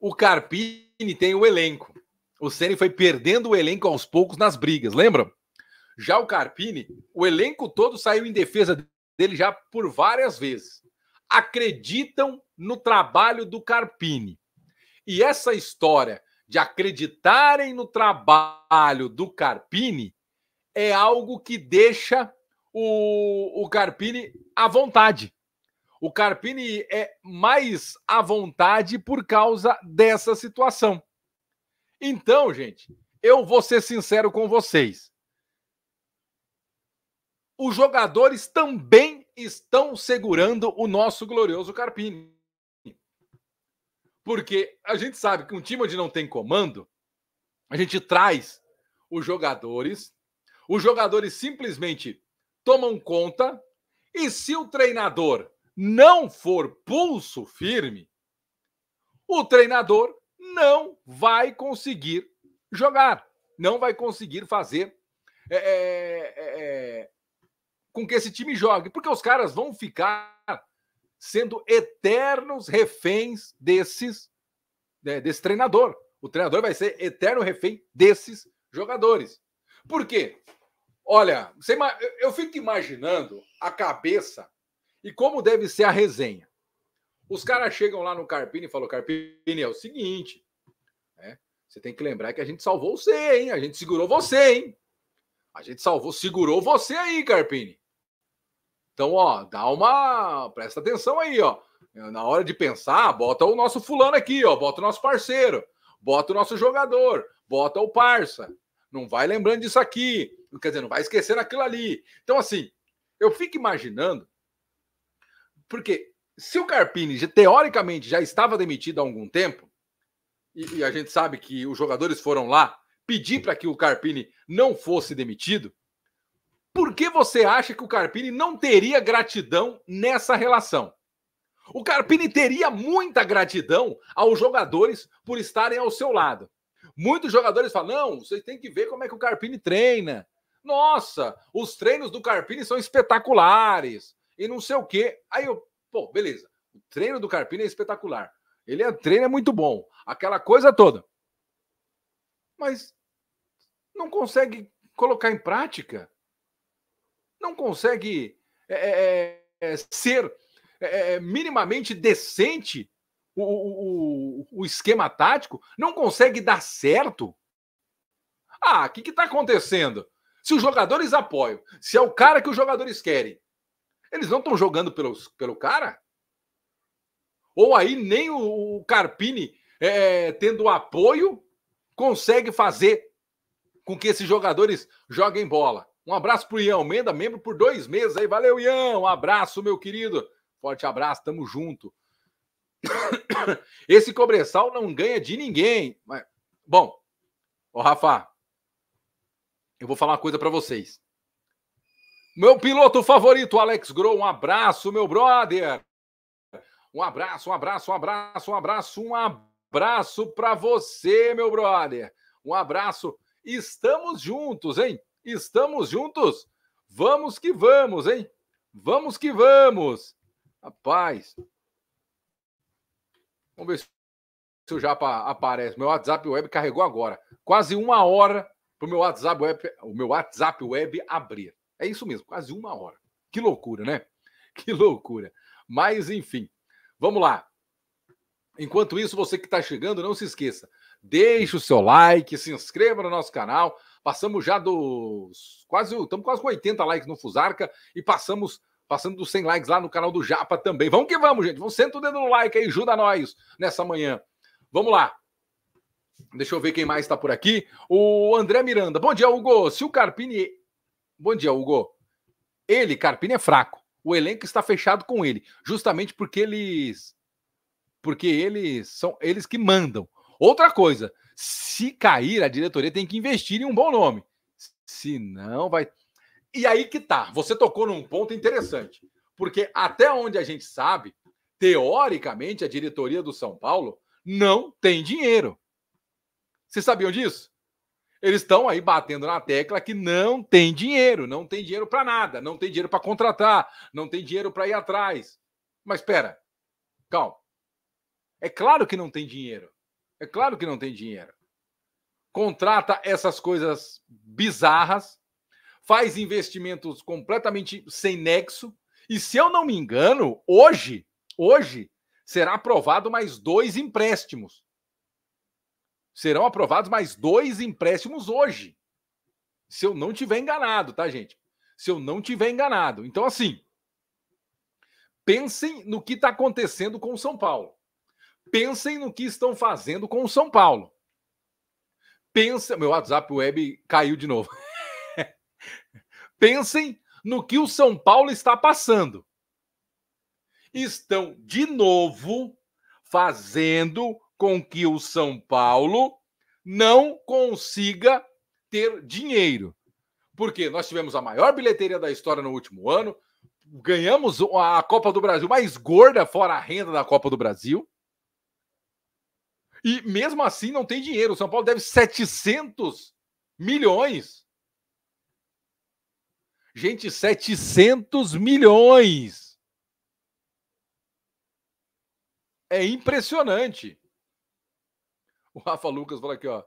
o Carpini tem o elenco o Ceni foi perdendo o elenco aos poucos nas brigas, lembram? Já o Carpini, o elenco todo saiu em defesa dele já por várias vezes. Acreditam no trabalho do Carpini. E essa história de acreditarem no trabalho do Carpini é algo que deixa o, o Carpini à vontade. O Carpini é mais à vontade por causa dessa situação. Então, gente, eu vou ser sincero com vocês. Os jogadores também estão segurando o nosso glorioso Carpini. Porque a gente sabe que um time onde não tem comando, a gente traz os jogadores, os jogadores simplesmente tomam conta, e se o treinador não for pulso firme, o treinador não vai conseguir jogar, não vai conseguir fazer é é, é, é, com que esse time jogue, porque os caras vão ficar sendo eternos reféns desses né, desse treinador. O treinador vai ser eterno refém desses jogadores. Por quê? Olha, eu fico imaginando a cabeça e como deve ser a resenha. Os caras chegam lá no Carpini e falam: Carpini, é o seguinte, né? Você tem que lembrar que a gente salvou você, hein? A gente segurou você, hein? A gente salvou, segurou você aí, Carpini. Então, ó, dá uma. Presta atenção aí, ó. Na hora de pensar, bota o nosso fulano aqui, ó. Bota o nosso parceiro, bota o nosso jogador, bota o parça. Não vai lembrando disso aqui. Quer dizer, não vai esquecendo aquilo ali. Então, assim, eu fico imaginando, porque se o Carpini, teoricamente, já estava demitido há algum tempo, e, e a gente sabe que os jogadores foram lá pedir para que o Carpini não fosse demitido, por que você acha que o Carpini não teria gratidão nessa relação? O Carpini teria muita gratidão aos jogadores por estarem ao seu lado. Muitos jogadores falam: não, vocês têm que ver como é que o Carpini treina. Nossa, os treinos do Carpini são espetaculares e não sei o quê. Aí eu, Pô, beleza. O treino do Carpini é espetacular. Ele é treino é muito bom. Aquela coisa toda. Mas não consegue colocar em prática. Não consegue é, é, é, é ser é, é, minimamente decente o, o, o, esquema tático. Não consegue dar certo. Ah, o que está acontecendo? Se os jogadores apoiam, se é o cara que os jogadores querem, eles não estão jogando pelos, pelo cara? Ou aí nem o, o Carpini, é, é, tendo apoio, consegue fazer com que esses jogadores joguem bola. Um abraço pro Ian Menda, membro por dois meses aí. Valeu, Ian. Um abraço, meu querido. Forte abraço, tamo junto. Esse Cobressal não ganha de ninguém. Mas, bom, ô Rafa, eu vou falar uma coisa para vocês. Meu piloto favorito, Alex Grow, um abraço, meu brother. Um abraço, um abraço, um abraço, um abraço, um abraço para você, meu brother. Um abraço. Estamos juntos, hein? Estamos juntos. Vamos que vamos, hein? Vamos que vamos. Rapaz. Vamos ver se o Japa aparece. Meu WhatsApp Web carregou agora. Quase uma hora para o meu WhatsApp Web, o meu WhatsApp Web abrir. É isso mesmo, quase uma hora. Que loucura, né? Que loucura. Mas, enfim, vamos lá. Enquanto isso, você que está chegando, não se esqueça. Deixe o seu like, se inscreva no nosso canal. Passamos já dos quase, estamos quase com 80 likes no Fusarca e passamos passando dos 100 likes lá no canal do Japa também. Vamos que vamos, gente. Vamos senta o dedo no like aí, ajuda nós nessa manhã. Vamos lá. Deixa eu ver quem mais está por aqui. O André Miranda. Bom dia, Hugo. Se o Carpini Bom dia, Hugo. Ele, Carpini, é fraco. O elenco está fechado com ele, justamente porque eles. Porque eles são eles que mandam. Outra coisa, se cair, a diretoria tem que investir em um bom nome. Se não, vai. E aí que tá. Você tocou num ponto interessante. Porque até onde a gente sabe, teoricamente, a diretoria do São Paulo não tem dinheiro. Vocês sabiam disso? eles estão aí batendo na tecla que não tem dinheiro, não tem dinheiro para nada, não tem dinheiro para contratar, não tem dinheiro para ir atrás. Mas espera, calma. É claro que não tem dinheiro. É claro que não tem dinheiro. Contrata essas coisas bizarras, faz investimentos completamente sem nexo. E se eu não me engano, hoje, hoje será aprovado mais dois empréstimos serão aprovados mais dois empréstimos hoje. Se eu não tiver enganado, tá, gente? Se eu não tiver enganado. Então, assim, pensem no que está acontecendo com o São Paulo. Pensem no que estão fazendo com o São Paulo. Pensa, meu WhatsApp web caiu de novo. Pensem no que o São Paulo está passando. Estão de novo fazendo com que o São Paulo não consiga ter dinheiro. Porque nós tivemos a maior bilheteria da história no último ano, ganhamos a Copa do Brasil mais gorda, fora a renda da Copa do Brasil. E mesmo assim não tem dinheiro. O São Paulo deve 700 milhões. Gente, 700 milhões. É impressionante. O Rafa Lucas fala aqui, ó.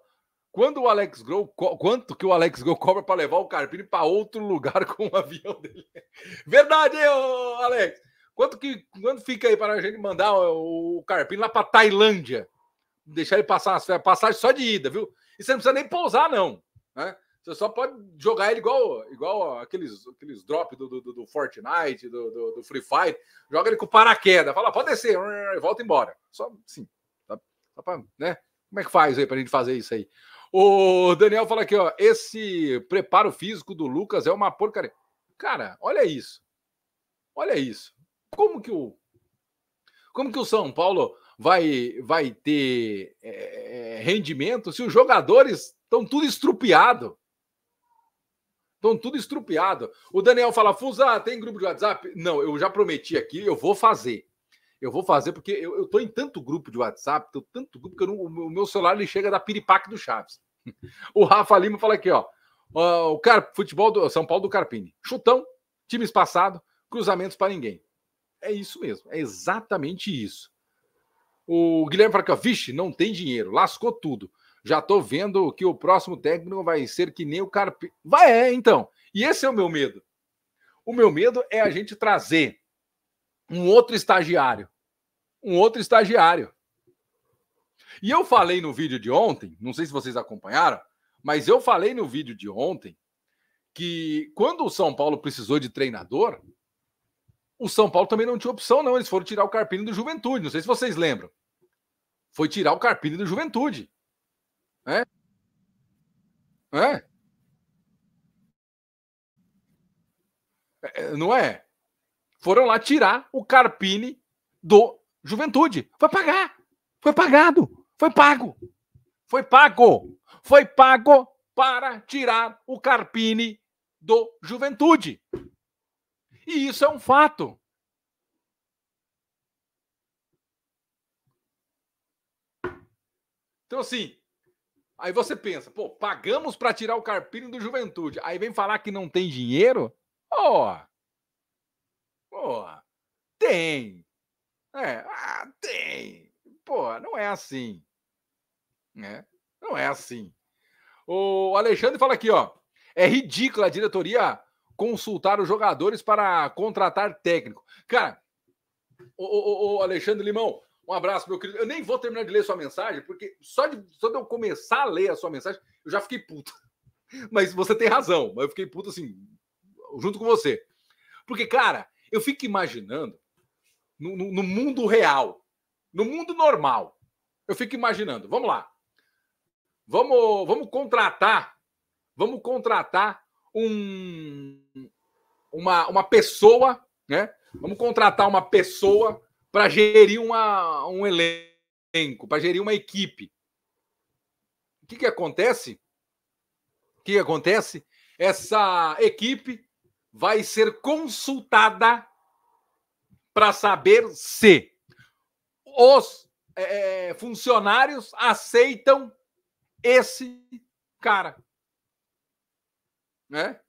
Quando o Alex Grow, quanto que o Alex Grow cobra para levar o Carpini para outro lugar com o avião dele? Verdade, ô, Alex. Quanto que quando fica aí para a gente mandar o, Carpini lá para Tailândia? Deixar ele passar as passagem só de ida, viu? E você não precisa nem pousar não, né? Você só pode jogar ele igual, igual aqueles, aqueles drop do, do, do, Fortnite, do, do, do, Free Fire. Joga ele com paraquedas. Fala, pode descer, e volta embora. Só, sim. Tá? Só, pra, né? Como é que faz aí para a gente fazer isso aí? O Daniel fala aqui, ó, esse preparo físico do Lucas é uma porcaria. Cara, olha isso. Olha isso. Como que o como que o São Paulo vai vai ter é, é rendimento se os jogadores estão tudo estrupiado? Estão tudo estrupiado. O Daniel fala: Fusa, tem grupo de WhatsApp? Não, eu já prometi aqui, eu vou fazer. Eu vou fazer, porque eu, eu tô em tanto grupo de WhatsApp, tô tanto grupo que não, o meu celular ele chega da piripaque do Chaves. o Rafa Lima fala aqui, ó. O Car... futebol do São Paulo do Carpini. Chutão, times passado, cruzamentos para ninguém. É isso mesmo, é exatamente isso. O Guilherme fala aqui, ó, vixe, não tem dinheiro, lascou tudo. Já tô vendo que o próximo técnico vai ser que nem o Carpini. Vai é, então. E esse é o meu medo. O meu medo é a gente trazer um outro estagiário. Um outro estagiário. E eu falei no vídeo de ontem, não sei se vocês acompanharam, mas eu falei no vídeo de ontem que quando o São Paulo precisou de treinador, o São Paulo também não tinha opção, não. Eles foram tirar o Carpini do Juventude. Não sei se vocês lembram. Foi tirar o Carpini do Juventude. É? É? é não é? foram lá tirar o Carpini do Juventude. Foi pagar. Foi pagado. Foi pago. Foi pago. Foi pago para tirar o Carpini do Juventude. E isso é um fato. Então, assim, aí você pensa, pô, pagamos para tirar o Carpini do Juventude. Aí vem falar que não tem dinheiro? Ó. Oh. Porra, tem. É, ah, tem. Porra, não é assim. Né? Não é assim. O Alexandre fala aqui, ó. É ridícula a diretoria consultar os jogadores para contratar técnico. Cara, o, o, o Alexandre Limão, um abraço, meu querido. Eu nem vou terminar de ler sua mensagem, porque só de, só de eu começar a ler a sua mensagem, eu já fiquei puto. Mas você tem razão, mas eu fiquei puto assim, junto com você. Porque, cara, eu fico imaginando no, no, no mundo real, no mundo normal. Eu fico imaginando, vamos lá. Vamos, vamos contratar, vamos contratar um, uma, uma pessoa, né? Vamos contratar uma pessoa para gerir uma, um elenco, para gerir uma equipe. O que, que acontece? O que, que acontece? Essa equipe vai ser consultada para saber se os é, é, funcionários aceitam esse cara. Né?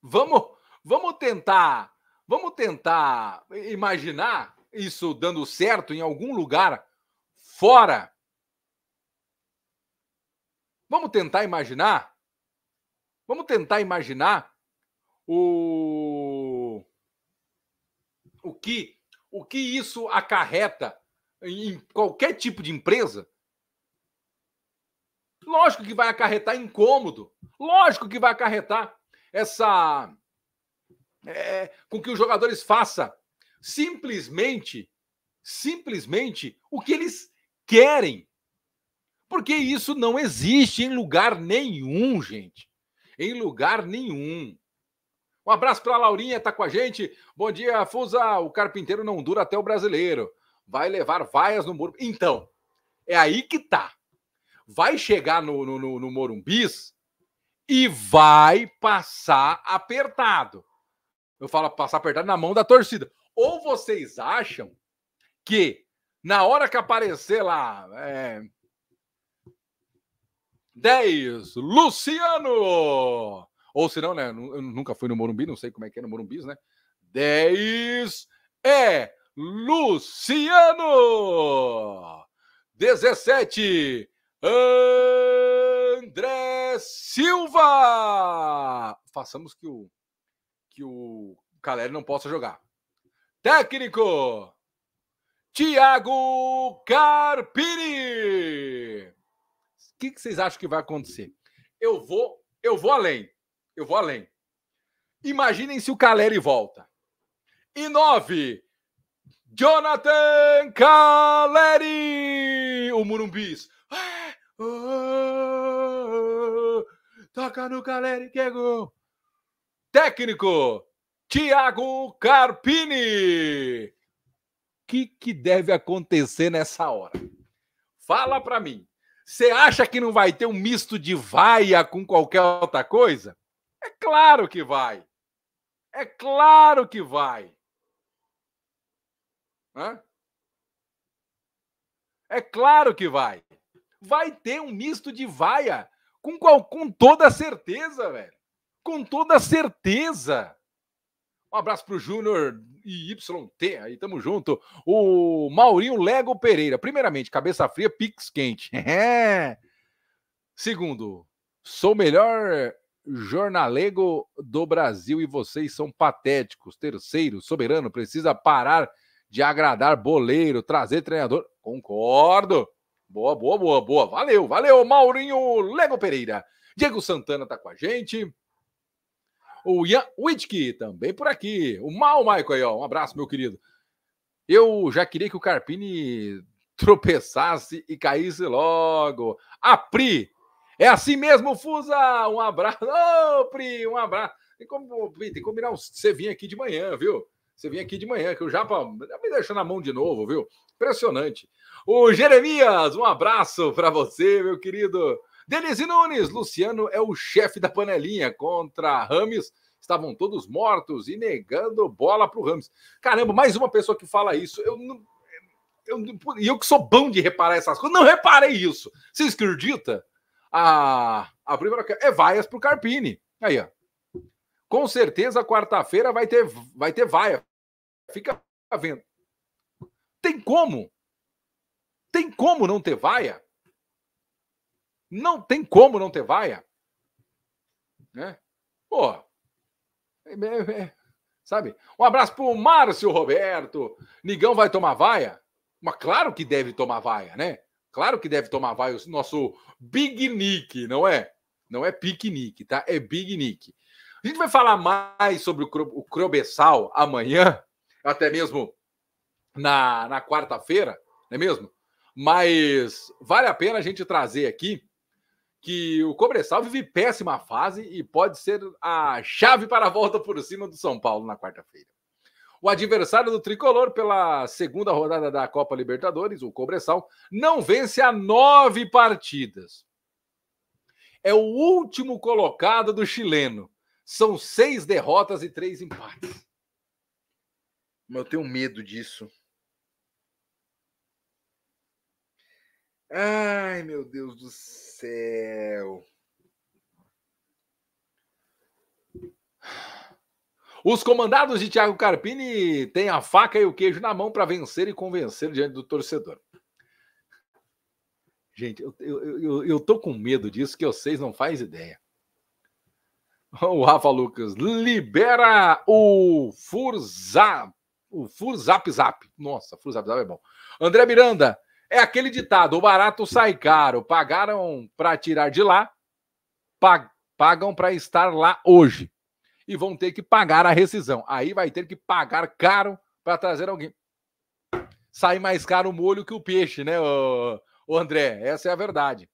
Vamos, vamos tentar, vamos tentar imaginar isso dando certo em algum lugar fora Vamos tentar imaginar? Vamos tentar imaginar o, o, que, o que isso acarreta em qualquer tipo de empresa? Lógico que vai acarretar incômodo. Lógico que vai acarretar essa. É, com que os jogadores façam simplesmente, simplesmente o que eles querem. Porque isso não existe em lugar nenhum, gente. Em lugar nenhum. Um abraço para a Laurinha, tá com a gente. Bom dia, Fusa. O carpinteiro não dura até o brasileiro. Vai levar vaias no muro. Então, é aí que tá. Vai chegar no, no, no, no Morumbis e vai passar apertado. Eu falo passar apertado na mão da torcida. Ou vocês acham que na hora que aparecer lá, é, 10, Luciano. Ou se não, né? Eu nunca fui no Morumbi, não sei como é que é no Morumbi né? 10 é Luciano. 17, André Silva. Façamos que o que o Caleri não possa jogar. Técnico Tiago Carpini que, que vocês acham que vai acontecer? Eu vou, eu vou além. Eu vou além. Imaginem se o Caleri volta. E nove, Jonathan Caleri! O Murumbis. Ah, ah, toca no Caleri que é gol. Técnico, Thiago Carpini. O que, que deve acontecer nessa hora? Fala para mim. Você acha que não vai ter um misto de vaia com qualquer outra coisa? É claro que vai. É claro que vai. Hã? É claro que vai. Vai ter um misto de vaia com, qual, com toda certeza, velho. Com toda certeza. Um abraço para o Júnior e YT, aí tamo junto. O Maurinho Lego Pereira. Primeiramente, cabeça fria, pix quente. É. Segundo, sou o melhor jornalego do Brasil e vocês são patéticos. Terceiro, soberano precisa parar de agradar boleiro, trazer treinador. Concordo. Boa, boa, boa, boa. Valeu, valeu, Maurinho Lego Pereira. Diego Santana tá com a gente. O Ian Whitke também por aqui. O Mal Michael aí, ó. Um abraço, meu querido. Eu já queria que o Carpini tropeçasse e caísse logo. A Pri. É assim mesmo, Fusa. Um abraço. Ô, oh, Pri, um abraço. Tem, como, Pri, tem que combinar você vir aqui de manhã, viu? Você vem aqui de manhã, que o Japa tá me deixou na mão de novo, viu? Impressionante. O Jeremias, um abraço para você, meu querido. Denise Nunes, Luciano é o chefe da panelinha contra Rames. Estavam todos mortos e negando bola para o Rames. Caramba, mais uma pessoa que fala isso. Eu não. Eu, eu que sou bom de reparar essas coisas, não reparei isso. Vocês acreditam? A, a primeira é vaias para o Carpini. Aí, ó. Com certeza, quarta-feira vai ter, vai ter vaia. Fica vendo. Tem como? Tem como não ter vaia? Não tem como não ter vaia. Né? Pô, é, é, é, sabe? Um abraço pro Márcio Roberto. Nigão vai tomar vaia? Mas claro que deve tomar vaia, né? Claro que deve tomar vaia o nosso Big Nick, não é? Não é piquenique, tá? É Big Nick. A gente vai falar mais sobre o, o Crobessal amanhã, até mesmo na, na quarta-feira, não é mesmo? Mas vale a pena a gente trazer aqui que o Cobressal vive péssima fase e pode ser a chave para a volta por cima do São Paulo na quarta-feira. O adversário do tricolor pela segunda rodada da Copa Libertadores, o Cobressal, não vence há nove partidas. É o último colocado do chileno. São seis derrotas e três empates. Mas eu tenho medo disso. Ai, meu Deus do céu. Os comandados de Thiago Carpini têm a faca e o queijo na mão para vencer e convencer diante do torcedor. Gente, eu, eu, eu, eu, tô com medo disso que vocês não fazem ideia. O Rafa Lucas libera o Furzap. O Furzap Zap. Nossa, Furzap Zap é bom. André Miranda, é aquele ditado: o barato sai caro. Pagaram para tirar de lá, pagam para estar lá hoje. E vão ter que pagar a rescisão. Aí vai ter que pagar caro para trazer alguém. Sai mais caro o molho que o peixe, né, o André? Essa é a verdade.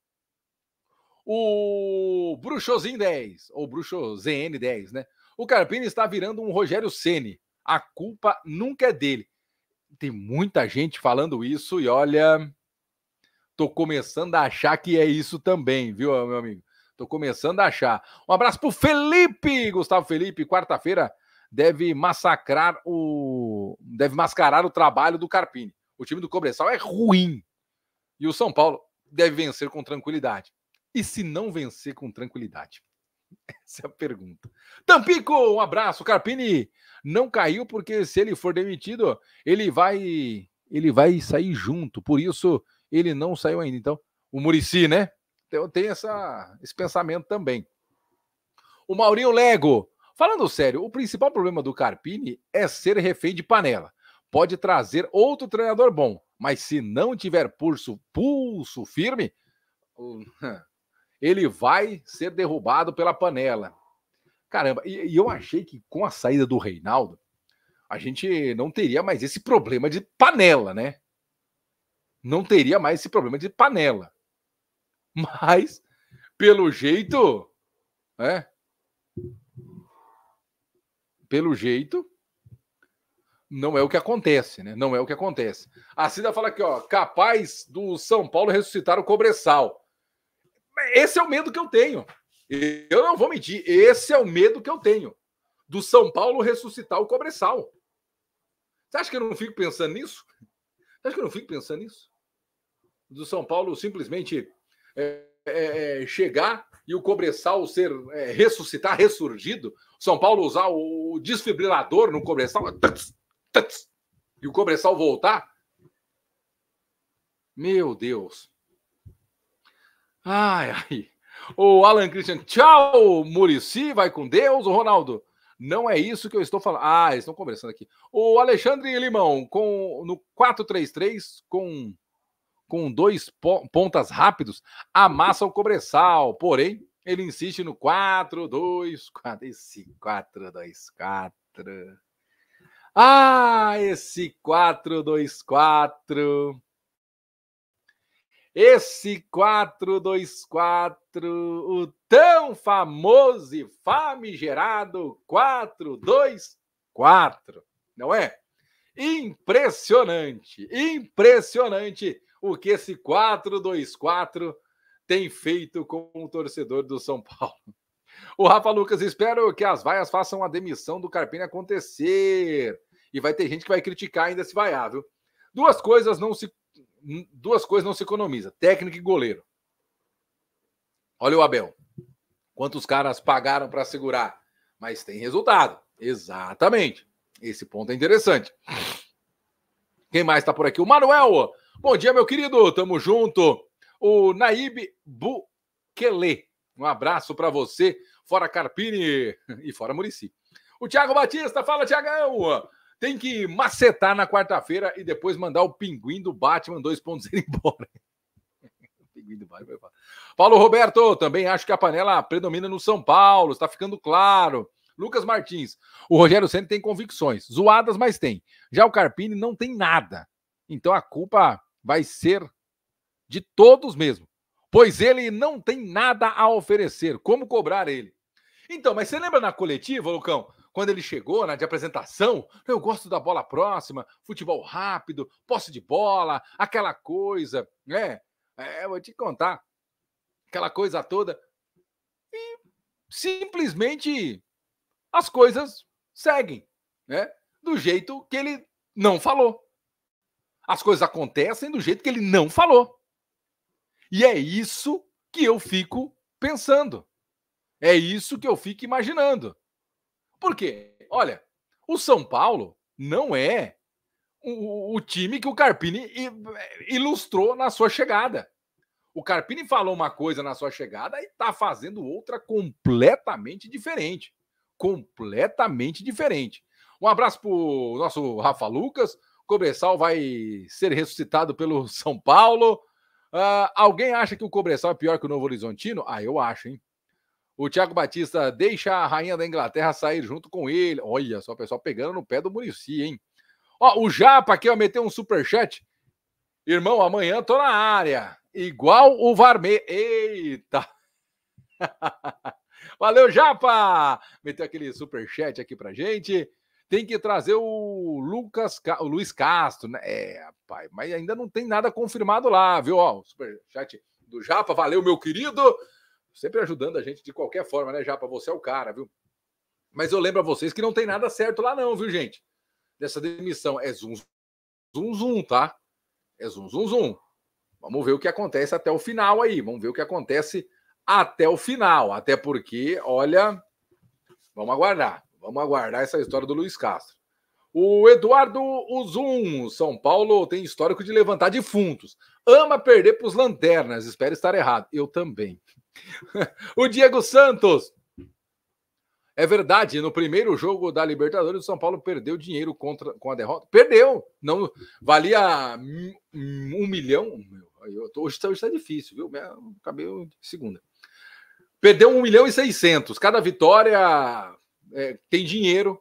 O Bruxozinho 10, ou Bruxo ZN 10, né? O Carpini está virando um Rogério Ceni. A culpa nunca é dele tem muita gente falando isso e olha, tô começando a achar que é isso também, viu, meu amigo? Tô começando a achar. Um abraço pro Felipe, Gustavo Felipe, quarta-feira deve massacrar o deve mascarar o trabalho do Carpini. O time do Cobressal é ruim. E o São Paulo deve vencer com tranquilidade. E se não vencer com tranquilidade, Essa é a pergunta. Tampico, um abraço. Carpini não caiu porque se ele for demitido, ele vai ele vai sair junto. Por isso ele não saiu ainda. Então, o Murici, né? Então tem essa, esse pensamento também. O Maurinho Lego. Falando sério, o principal problema do Carpini é ser refém de panela. Pode trazer outro treinador bom, mas se não tiver pulso, pulso firme, ele vai ser derrubado pela panela. Caramba, e, e eu achei que com a saída do Reinaldo, a gente não teria mais esse problema de panela, né? Não teria mais esse problema de panela. Mas, pelo jeito, né? Pelo jeito, não é o que acontece, né? Não é o que acontece. A Cida fala aqui, ó, capaz do São Paulo ressuscitar o Cobressal esse é o medo que eu tenho. Eu não vou mentir. Esse é o medo que eu tenho. Do São Paulo ressuscitar o Cobressal. Você acha que eu não fico pensando nisso? Você acha que eu não fico pensando nisso? Do São Paulo simplesmente é, é, é chegar e o Cobressal ser é, ressuscitar, ressurgido. São Paulo usar o desfibrilador no Cobressal. Tuts, tuts, e o Cobressal voltar. Meu Deus. Ai, ai. O Alan Christian, tchau, Murici, vai com Deus. O Ronaldo, não é isso que eu estou falando. Ah, eles estão conversando aqui. O Alexandre Limão, com, no 4-3-3, com, com dois pontas rápidos, amassa o cobressal. Porém, ele insiste no 4-2-4. Esse 4-2-4. Ah, esse 4-2-4. Esse 424, o tão famoso e famigerado 424, não é? Impressionante, impressionante o que esse 424 tem feito com o torcedor do São Paulo. O Rafa Lucas, espero que as vaias façam a demissão do Carpini acontecer. E vai ter gente que vai criticar ainda esse vaiar, viu? Duas coisas não se duas coisas não se economiza: técnico e goleiro. Olha o Abel. Quantos caras pagaram para segurar? Mas tem resultado. Exatamente. Esse ponto é interessante. Quem mais está por aqui? O Manuel. Bom dia, meu querido. Tamo junto. O Naíbe Bukele. Um abraço para você. Fora Carpini e fora Murici. O Thiago Batista. Fala, Thiagão tem que macetar na quarta-feira e depois mandar o pinguim do Batman 2.0 embora. pinguim do Batman. Paulo Roberto, também acho que a panela predomina no São Paulo, está ficando claro. Lucas Martins, o Rogério Senna tem convicções, zoadas, mas tem. Já o Carpini não tem nada. Então a culpa vai ser de todos mesmo, pois ele não tem nada a oferecer. Como cobrar ele? Então, mas você lembra na coletiva, Lucão, quando ele chegou na né, de apresentação? Eu gosto da bola próxima, futebol rápido, posse de bola, aquela coisa, né? É, vou te contar. Aquela coisa toda. E simplesmente as coisas seguem, né? Do jeito que ele não falou. As coisas acontecem do jeito que ele não falou. E é isso que eu fico pensando. É isso que eu fico imaginando. Por quê? Olha, o São Paulo não é o, o time que o Carpini eh, ilustrou na sua chegada. O Carpini falou uma coisa na sua chegada e está fazendo outra completamente diferente. Completamente diferente. Um abraço para o nosso Rafa Lucas. Cobressal vai ser ressuscitado pelo São Paulo. Uh, alguém acha que o Cobressal é pior que o Novo Horizontino? Ah, eu acho, hein? O Thiago Batista deixa a rainha da Inglaterra sair junto com ele. Olha só, o pessoal pegando no pé do Murici, hein? Ó, o Japa aqui, ó, meteu um superchat. Irmão, amanhã tô na área. Igual o Varme. Eita! Valeu, Japa! Meteu aquele superchat aqui pra gente. Tem que trazer o Lucas, o Luiz Castro, né? É, pai, mas ainda não tem nada confirmado lá, viu? Ó, o superchat do Japa, valeu, meu querido sempre ajudando a gente de qualquer forma, né, Japa? Você é o cara, viu? Mas eu lembro a vocês que não tem nada certo lá, não, viu, gente? Dessa demissão. É zoom, zoom, zoom, tá? É zoom, zoom, zoom. Vamos ver o que acontece até o final aí. Vamos ver o que acontece até o final. Até porque, olha, vamos aguardar. Vamos aguardar essa história do Luiz Castro. O Eduardo Uzum, São Paulo tem histórico de levantar defuntos. Ama perder para os lanternas. Espero estar errado. Eu também. o Diego Santos. É verdade, no primeiro jogo da Libertadores, o São Paulo perdeu dinheiro contra, com a derrota. Perdeu! não Valia um milhão. Meu, tô, hoje está tá difícil, viu? Acabei segunda. Perdeu um milhão e seiscentos. Cada vitória é, tem dinheiro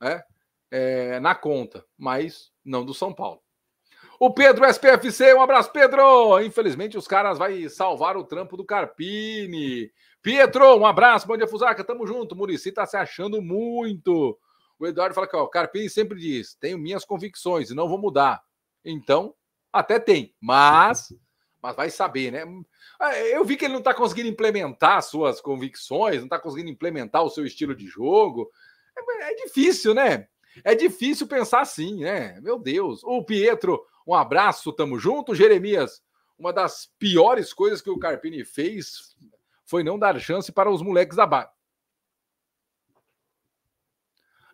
né, é, na conta, mas não do São Paulo. O Pedro SPFC, um abraço, Pedro! Infelizmente, os caras vai salvar o trampo do Carpini. Pietro, um abraço, bom dia, Fusaca, tamo junto. Murici tá se achando muito. O Eduardo fala que o Carpini sempre diz: tenho minhas convicções e não vou mudar. Então, até tem, mas. Mas vai saber, né? É, eu vi que ele não tá conseguindo implementar suas convicções, não tá conseguindo implementar o seu estilo de jogo. É, é difícil, né? É difícil pensar assim, né? Meu Deus. O Pietro, um abraço, tamo junto, Jeremias. Uma das piores coisas que o Carpini fez foi não dar chance para os moleques da base.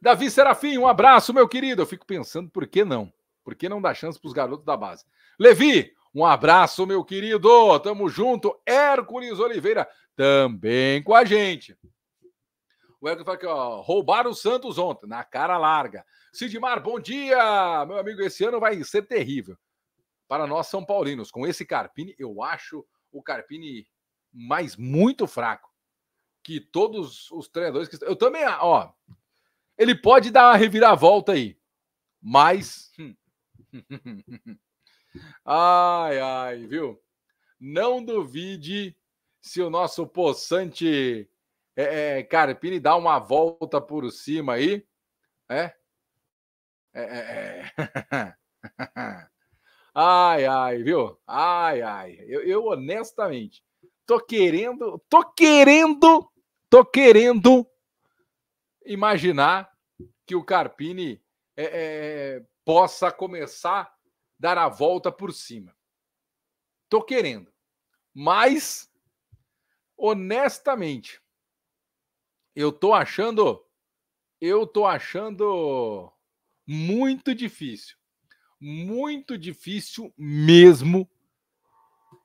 Davi Serafim, um abraço, meu querido. Eu fico pensando por que não? Por que não dar chance para os garotos da base? Levi, um abraço, meu querido. Tamo junto. Hércules Oliveira, também com a gente. O Elton fala aqui, ó, roubaram o Santos ontem, na cara larga. Sidmar, bom dia! Meu amigo, esse ano vai ser terrível. Para nós, São Paulinos, com esse Carpini, eu acho o Carpini mais muito fraco que todos os treinadores que Eu também, ó, ele pode dar uma reviravolta aí, mas. ai, ai, viu? Não duvide se o nosso possante é, é, Carpini dá uma volta por cima aí. Né? É? é, é ai, ai, viu? Ai, ai. Eu, eu, honestamente tô querendo, tô querendo, tô querendo imaginar que o Carpini é, é, possa começar a dar a volta por cima. Tô querendo. Mas, honestamente, eu tô achando. Eu tô achando muito difícil. Muito difícil mesmo,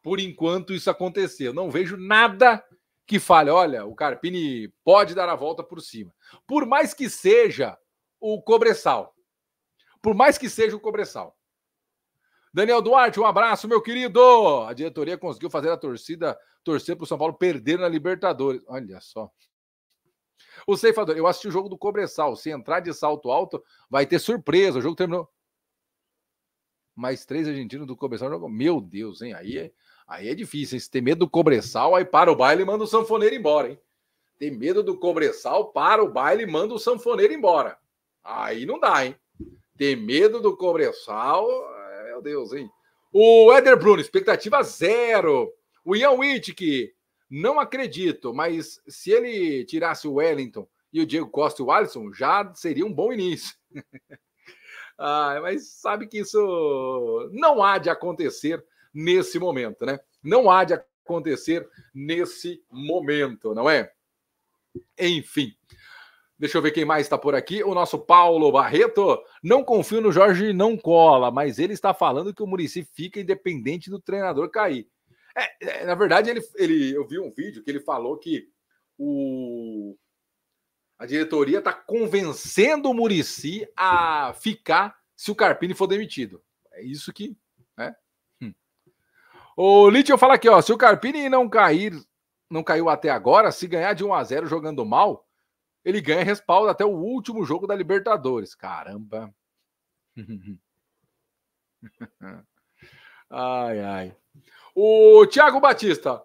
por enquanto, isso acontecer. Eu não vejo nada que fale: olha, o Carpini pode dar a volta por cima. Por mais que seja o Cobressal. Por mais que seja o Cobressal. Daniel Duarte, um abraço, meu querido. A diretoria conseguiu fazer a torcida torcer para o São Paulo perder na Libertadores. Olha só. O ceifador, eu assisti o jogo do Cobressal. Se entrar de salto alto, vai ter surpresa. O jogo terminou. Mais três argentinos do Cobressal. Meu Deus, hein? Aí é, aí é difícil, hein? Se tem medo do Cobressal, aí para o baile e manda o sanfoneiro embora, hein? Tem medo do Cobressal, para o baile e manda o sanfoneiro embora. Aí não dá, hein? Tem medo do Cobressal, é, meu Deus, hein? O Eder Bruno, expectativa zero. O Ian Wittig, não acredito, mas se ele tirasse o Wellington e o Diego Costa e o Alisson, já seria um bom início. ah, mas sabe que isso não há de acontecer nesse momento, né? Não há de acontecer nesse momento, não é? Enfim. Deixa eu ver quem mais está por aqui. O nosso Paulo Barreto. Não confio no Jorge não cola, mas ele está falando que o Murici fica independente do treinador cair. É, é, na verdade, ele, ele, eu vi um vídeo que ele falou que o, a diretoria está convencendo o Murici a ficar se o Carpini for demitido. É isso que. Né? Hum. O Lítio fala aqui, ó. Se o Carpini não cair, não caiu até agora, se ganhar de 1 a 0 jogando mal, ele ganha respaldo até o último jogo da Libertadores. Caramba. ai, ai. O Thiago Batista.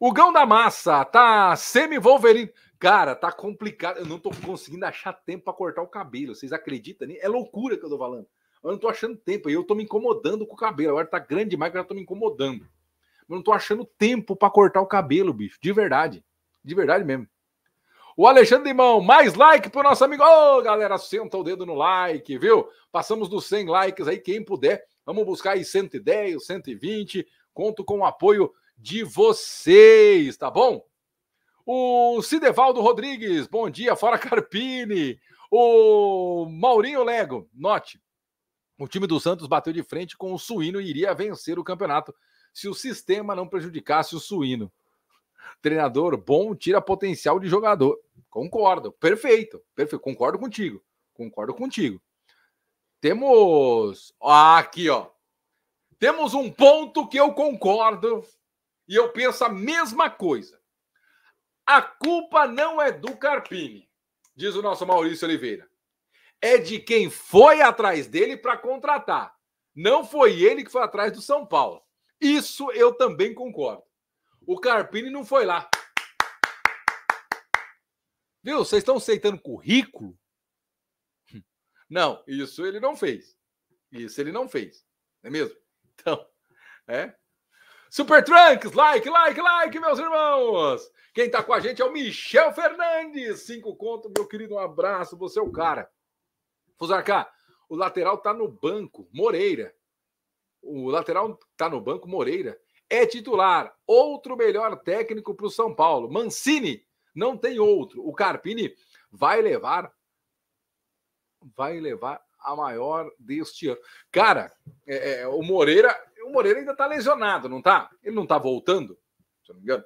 O Gão da Massa tá semi-Wolverine. Cara, tá complicado. Eu não tô conseguindo achar tempo para cortar o cabelo. Vocês acreditam? É loucura que eu tô falando. Eu não tô achando tempo. E eu tô me incomodando com o cabelo. Agora tá grande demais que eu já tô me incomodando. Eu não tô achando tempo para cortar o cabelo, bicho. De verdade. De verdade mesmo. O Alexandre Limão, mais like pro nosso amigo. Ô, oh, galera, senta o dedo no like, viu? Passamos dos 100 likes aí, quem puder. Vamos buscar aí 110, 120. Conto com o apoio de vocês, tá bom? O Cidevaldo Rodrigues, bom dia, fora Carpini. O Maurinho Lego, note, o time do Santos bateu de frente com o Suíno e iria vencer o campeonato se o sistema não prejudicasse o Suíno. Treinador bom tira potencial de jogador. Concordo, perfeito, perfeito. Concordo contigo, concordo contigo. Temos aqui, ó. Temos um ponto que eu concordo e eu penso a mesma coisa. A culpa não é do Carpini, diz o nosso Maurício Oliveira. É de quem foi atrás dele para contratar. Não foi ele que foi atrás do São Paulo. Isso eu também concordo. O Carpini não foi lá. Viu? Vocês estão aceitando currículo? Não, isso ele não fez. Isso ele não fez. Não é mesmo? Então, é. Super Trunks, like, like, like, meus irmãos. Quem tá com a gente é o Michel Fernandes. Cinco conto, meu querido, um abraço, você é o cara. Fusarca, o lateral tá no banco, Moreira. O lateral tá no banco, Moreira. É titular, outro melhor técnico para o São Paulo. Mancini, não tem outro. O Carpini vai levar vai levar a maior deste ano. Cara, é, é, o Moreira, o Moreira ainda tá lesionado, não tá? Ele não tá voltando, se eu não me engano.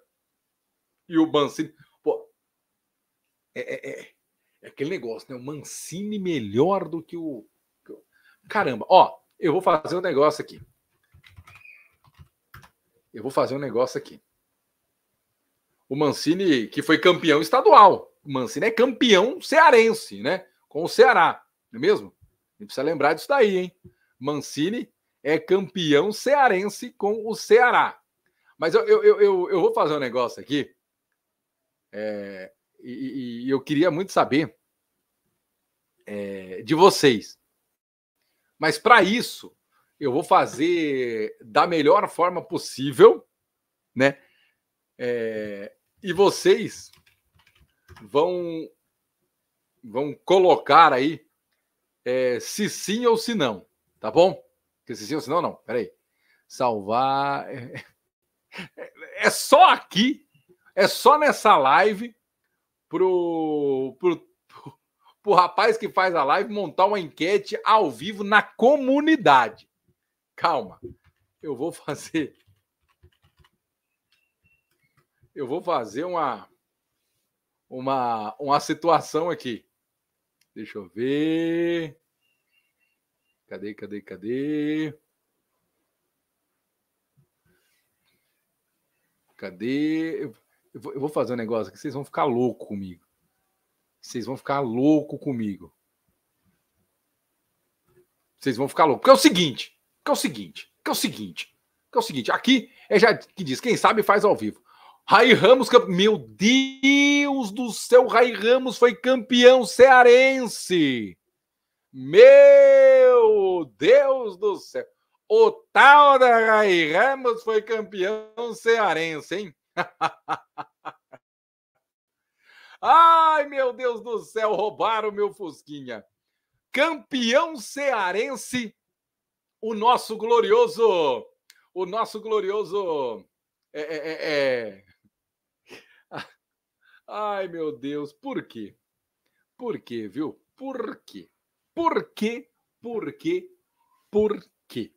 E o Mancini, pô, é, é, é, é aquele negócio, né? O Mancini melhor do que o caramba, ó, eu vou fazer um negócio aqui. Eu vou fazer um negócio aqui. O Mancini, que foi campeão estadual. O Mancini é campeão cearense, né? Com o Ceará, não é mesmo? precisa lembrar disso daí, hein? Mancini é campeão cearense com o Ceará. Mas eu, eu, eu, eu vou fazer um negócio aqui. É, e, e, eu queria muito saber é, de vocês. Mas para isso, eu vou fazer da melhor forma possível, né? É, e vocês vão vão colocar aí é, se sim ou se não, tá bom? Porque se sim ou se não, não, peraí. Salvar. É, é, é só aqui, é só nessa live pro, pro, pro rapaz que faz a live montar uma enquete ao vivo na comunidade. Calma, eu vou fazer. Eu vou fazer uma, uma, uma situação aqui. Deixa eu ver. Cadê, cadê, cadê? Cadê? Eu, vou fazer um negócio que vocês vão ficar louco comigo. Vocês vão ficar louco comigo. Vocês vão ficar louco. Porque é o seguinte, que é o seguinte, que é o seguinte, que é o seguinte. Aqui é já que diz, quem sabe faz ao vivo. Rai Ramos, meu Deus do céu, Rai Ramos foi campeão cearense. Meu Deus do céu. O tal da Rai Ramos foi campeão cearense, hein? Ai, meu Deus do céu, roubaram meu Fusquinha. Campeão cearense, o nosso glorioso, o nosso glorioso é, é, é, é Ai, meu Deus, por quê? Por quê, viu? Por quê? Por quê? Por quê? Por quê?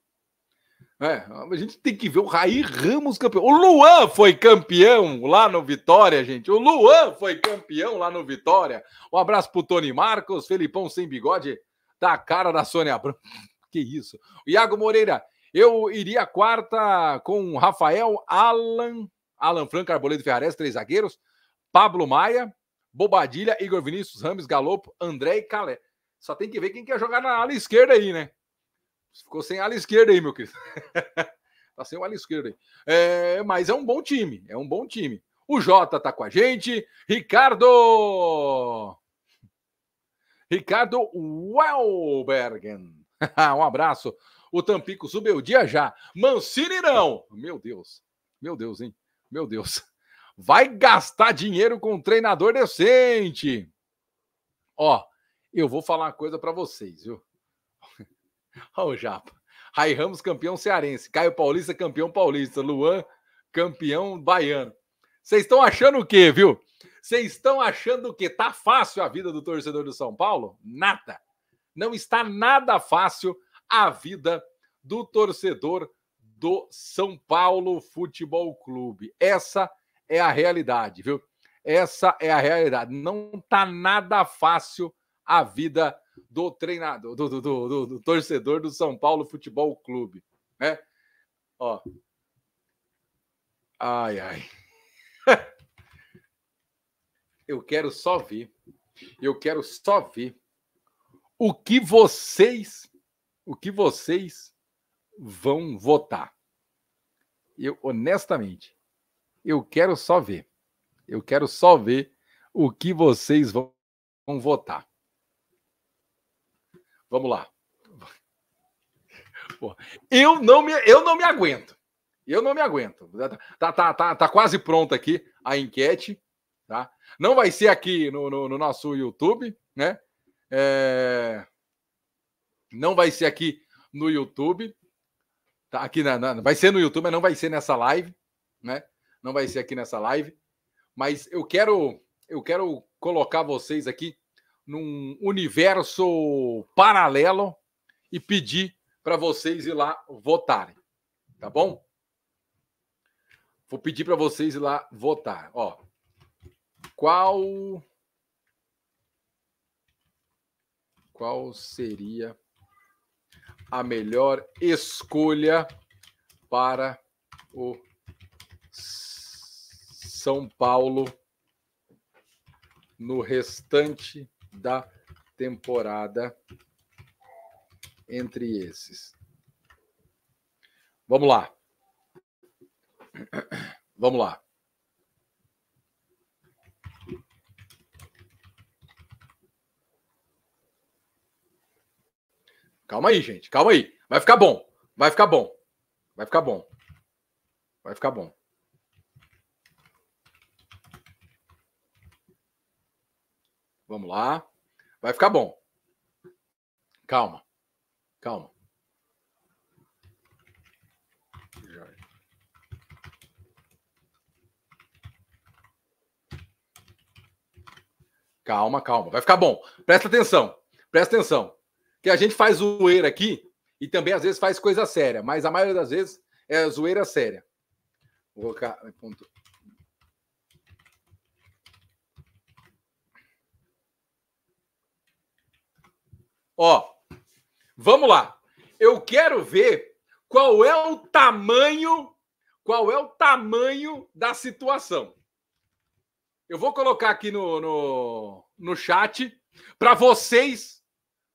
É, a gente tem que ver o Raí Ramos campeão. O Luan foi campeão lá no Vitória, gente. O Luan foi campeão lá no Vitória. Um abraço pro Tony Marcos, Felipão sem bigode, da cara da Sônia Abrão. Que isso. O Iago Moreira, eu iria quarta com Rafael, Alan, Alan Franco, Arboledo Ferrares, três zagueiros. Pablo Maia, Bobadilha, Igor Vinícius, Rames, Galopo, André e Calé. Só tem que ver quem quer jogar na ala esquerda aí, né? Ficou sem ala esquerda aí, meu querido. tá sem o ala esquerda aí. É, mas é um bom time, é um bom time. O Jota tá com a gente. Ricardo! Ricardo Welbergen. um abraço. O Tampico subiu o dia já. Mancini não! Meu Deus. Meu Deus, hein? Meu Deus vai gastar dinheiro com um treinador decente. Ó, eu vou falar uma coisa para vocês, viu? Ó o Japa. Rai Ramos, campeão cearense. Caio Paulista, campeão paulista. Luan, campeão baiano. Vocês estão achando o quê, viu? Vocês estão achando que tá fácil a vida do torcedor do São Paulo? Nada. Não está nada fácil a vida do torcedor do São Paulo Futebol Clube. Essa é é a realidade, viu? Essa é a realidade. Não tá nada fácil a vida do treinador, do, do, do, do torcedor do São Paulo Futebol Clube, né? Ó. Ai, ai. Eu quero só ver. Eu quero só ver o que vocês, o que vocês vão votar. Eu honestamente, eu quero só ver. Eu quero só ver o que vocês vão votar. Vamos lá. Eu não me, eu não me aguento. Eu não me aguento. Tá, tá, tá, tá, tá quase pronta aqui a enquete. Tá? Não vai ser aqui no, no, no nosso YouTube, né? É... Não vai ser aqui no YouTube. Tá? Aqui na, na, vai ser no YouTube, mas não vai ser nessa live, né? não vai ser aqui nessa live, mas eu quero eu quero colocar vocês aqui num universo paralelo e pedir para vocês ir lá votarem, tá bom? Vou pedir para vocês ir lá votar. Ó, qual qual seria a melhor escolha para o são Paulo no restante da temporada entre esses. Vamos lá. Vamos lá. Calma aí, gente. Calma aí. Vai ficar bom. Vai ficar bom. Vai ficar bom. Vai ficar bom. Vamos lá. Vai ficar bom. Calma. Calma. Calma, calma. Vai ficar bom. Presta atenção. Presta atenção. Que a gente faz zoeira aqui e também às vezes faz coisa séria, mas a maioria das vezes é zoeira séria. Vou colocar Ó, vamos lá. Eu quero ver qual é o tamanho, qual é o tamanho da situação. Eu vou colocar aqui no, no, no chat para vocês,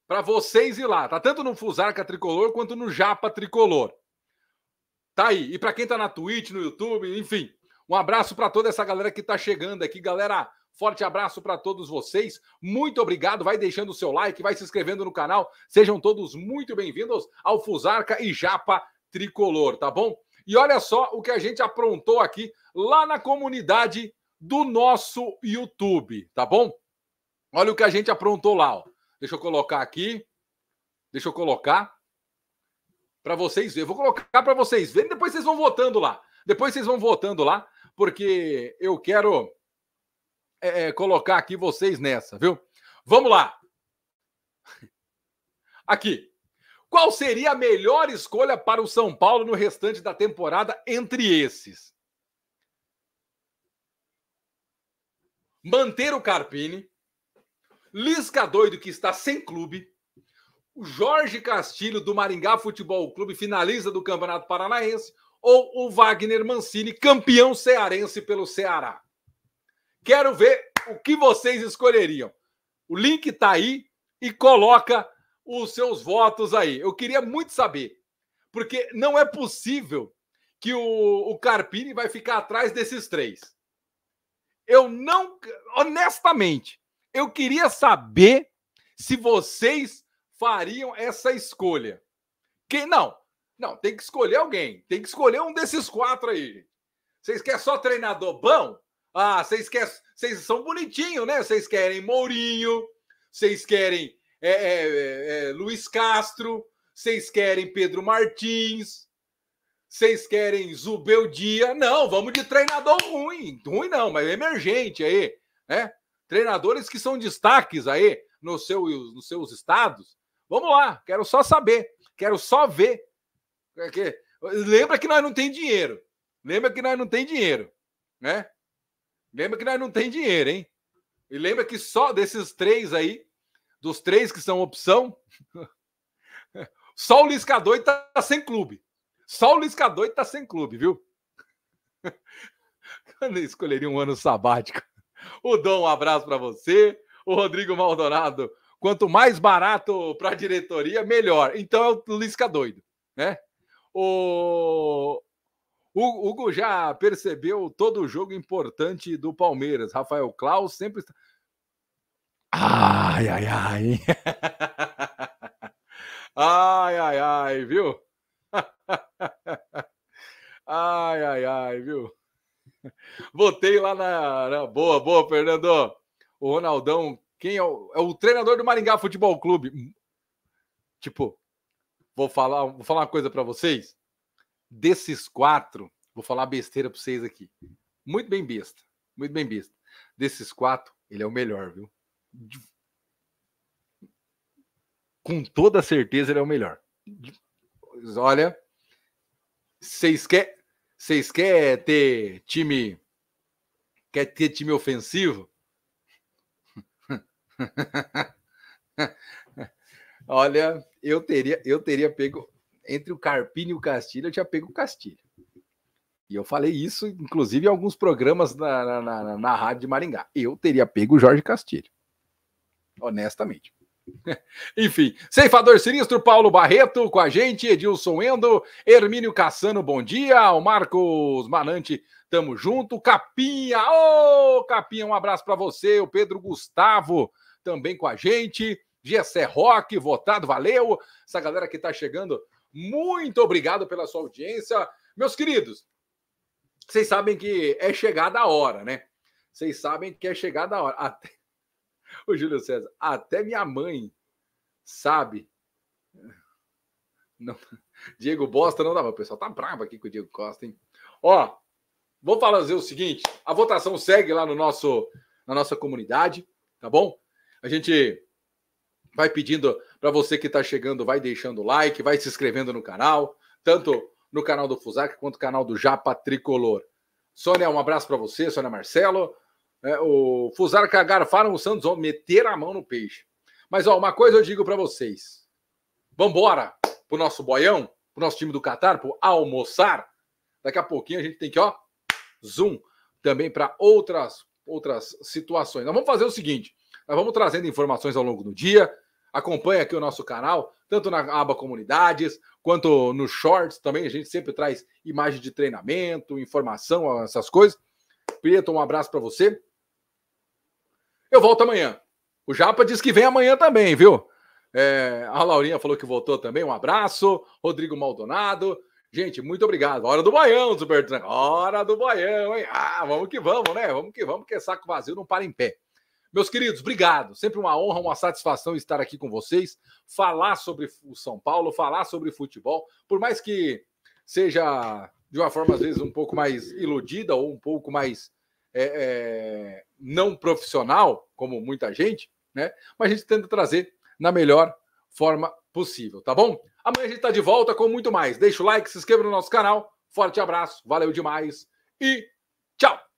para vocês ir lá. Tá tanto no Fusarca Tricolor quanto no Japa Tricolor. Tá aí. E para quem tá na Twitch, no YouTube, enfim. Um abraço para toda essa galera que tá chegando aqui, galera Forte abraço para todos vocês. Muito obrigado. Vai deixando o seu like, vai se inscrevendo no canal. Sejam todos muito bem-vindos ao Fusarca e Japa Tricolor, tá bom? E olha só o que a gente aprontou aqui lá na comunidade do nosso YouTube, tá bom? Olha o que a gente aprontou lá, ó. Deixa eu colocar aqui. Deixa eu colocar para vocês verem. vou colocar para vocês verem, depois vocês vão votando lá. Depois vocês vão votando lá, porque eu quero é, é, colocar aqui vocês nessa, viu? Vamos lá. Aqui. Qual seria a melhor escolha para o São Paulo no restante da temporada entre esses? Manter o Carpini, Lisca doido que está sem clube, o Jorge Castilho do Maringá Futebol Clube finaliza do Campeonato Paranaense ou o Wagner Mancini, campeão cearense pelo Ceará? Quero ver o que vocês escolheriam. O link está aí e coloca os seus votos aí. Eu queria muito saber, porque não é possível que o, o Carpini vai ficar atrás desses três. Eu não, honestamente, eu queria saber se vocês fariam essa escolha. Quem não? Não, tem que escolher alguém. Tem que escolher um desses quatro aí. Vocês querem só treinador bom? Ah, vocês querem. Vocês são bonitinhos, né? Vocês querem Mourinho, vocês querem é, é, é, é, Luiz Castro, vocês querem Pedro Martins, vocês querem Zubel Dia. Não, vamos de treinador ruim. Ruim não, mas é emergente aí, né? Treinadores que são destaques aí no seu, nos seus estados. Vamos lá, quero só saber, quero só ver. É lembra que nós não tem dinheiro. Lembra que nós não tem dinheiro, né? Lembra que nós não tem dinheiro, hein? E lembra que só desses três aí, dos três que são opção, só o Lisca doido tá sem clube. Só o Lisca doido tá sem clube, viu? Eu escolheria um ano sabático. O Dom, um abraço para você. O Rodrigo Maldonado, quanto mais barato para a diretoria, melhor. Então é o Lisca doido, né? O o Hugo já percebeu todo o jogo importante do Palmeiras. Rafael Klaus sempre está. Ai, ai, ai. ai, ai, ai, viu? ai, ai, ai, viu? Votei lá na, na. Boa, boa, Fernando. O Ronaldão, quem é o, é o treinador do Maringá Futebol Clube? Tipo, vou falar, vou falar uma coisa para vocês desses quatro, vou falar besteira para vocês aqui. Muito bem besta, muito bem besta. Desses quatro, ele é o melhor, viu? Com toda certeza, ele é o melhor. Olha, vocês quer, vocês quer ter time, quer ter time ofensivo? Olha, eu teria, eu teria pego entre o Carpini e o Castilho, eu tinha pego o Castilho. E eu falei isso, inclusive, em alguns programas na, na, na, na rádio de Maringá. Eu teria pego o Jorge Castilho. Honestamente. Enfim, ceifador sinistro Paulo Barreto com a gente, Edilson Endo, Hermínio Cassano, bom dia, o Marcos Manante, tamo junto, Capinha, ô oh, Capinha, um abraço para você, o Pedro Gustavo também com a gente, Gessé Roque, votado, valeu, essa galera que tá chegando muito obrigado pela sua audiência. Meus queridos, vocês sabem que é chegada a hora, né? Vocês sabem que é chegada a hora. Até... O Júlio César, até minha mãe sabe. Não... Diego Bosta não dá, O pessoal tá bravo aqui com o Diego Costa, hein? Ó, vou fazer o seguinte: a votação segue lá no nosso, na nossa comunidade, tá bom? A gente vai pedindo para você que está chegando, vai deixando o like, vai se inscrevendo no canal, tanto no canal do Fusac quanto no canal do Japa Tricolor. Sônia, um abraço para você, Sônia Marcelo. É, o Fusarca garfaram o Santos, vão meter a mão no peixe. Mas ó, uma coisa eu digo para vocês. Vambora pro nosso boião, pro nosso time do Catar, pro almoçar. Daqui a pouquinho a gente tem que, ó, zoom também para outras outras situações. Nós vamos fazer o seguinte, nós vamos trazendo informações ao longo do dia, acompanha aqui o nosso canal, tanto na aba comunidades, quanto no shorts também. A gente sempre traz imagem de treinamento, informação, essas coisas. Prieto, um abraço para você. Eu volto amanhã. O Japa diz que vem amanhã também, viu? É, a Laurinha falou que voltou também. Um abraço. Rodrigo Maldonado. Gente, muito obrigado. Hora do boião, Super Hora do boião, hein? Ah, vamos que vamos, né? Vamos que vamos, porque é saco vazio não para em pé. Meus queridos, obrigado. Sempre uma honra, uma satisfação estar aqui com vocês, falar sobre o São Paulo, falar sobre futebol, por mais que seja de uma forma às vezes um pouco mais iludida ou um pouco mais é, é, não profissional, como muita gente, né? Mas a gente tenta trazer na melhor forma possível, tá bom? Amanhã a gente está de volta com muito mais. Deixa o like, se inscreva no nosso canal. Forte abraço, valeu demais e tchau!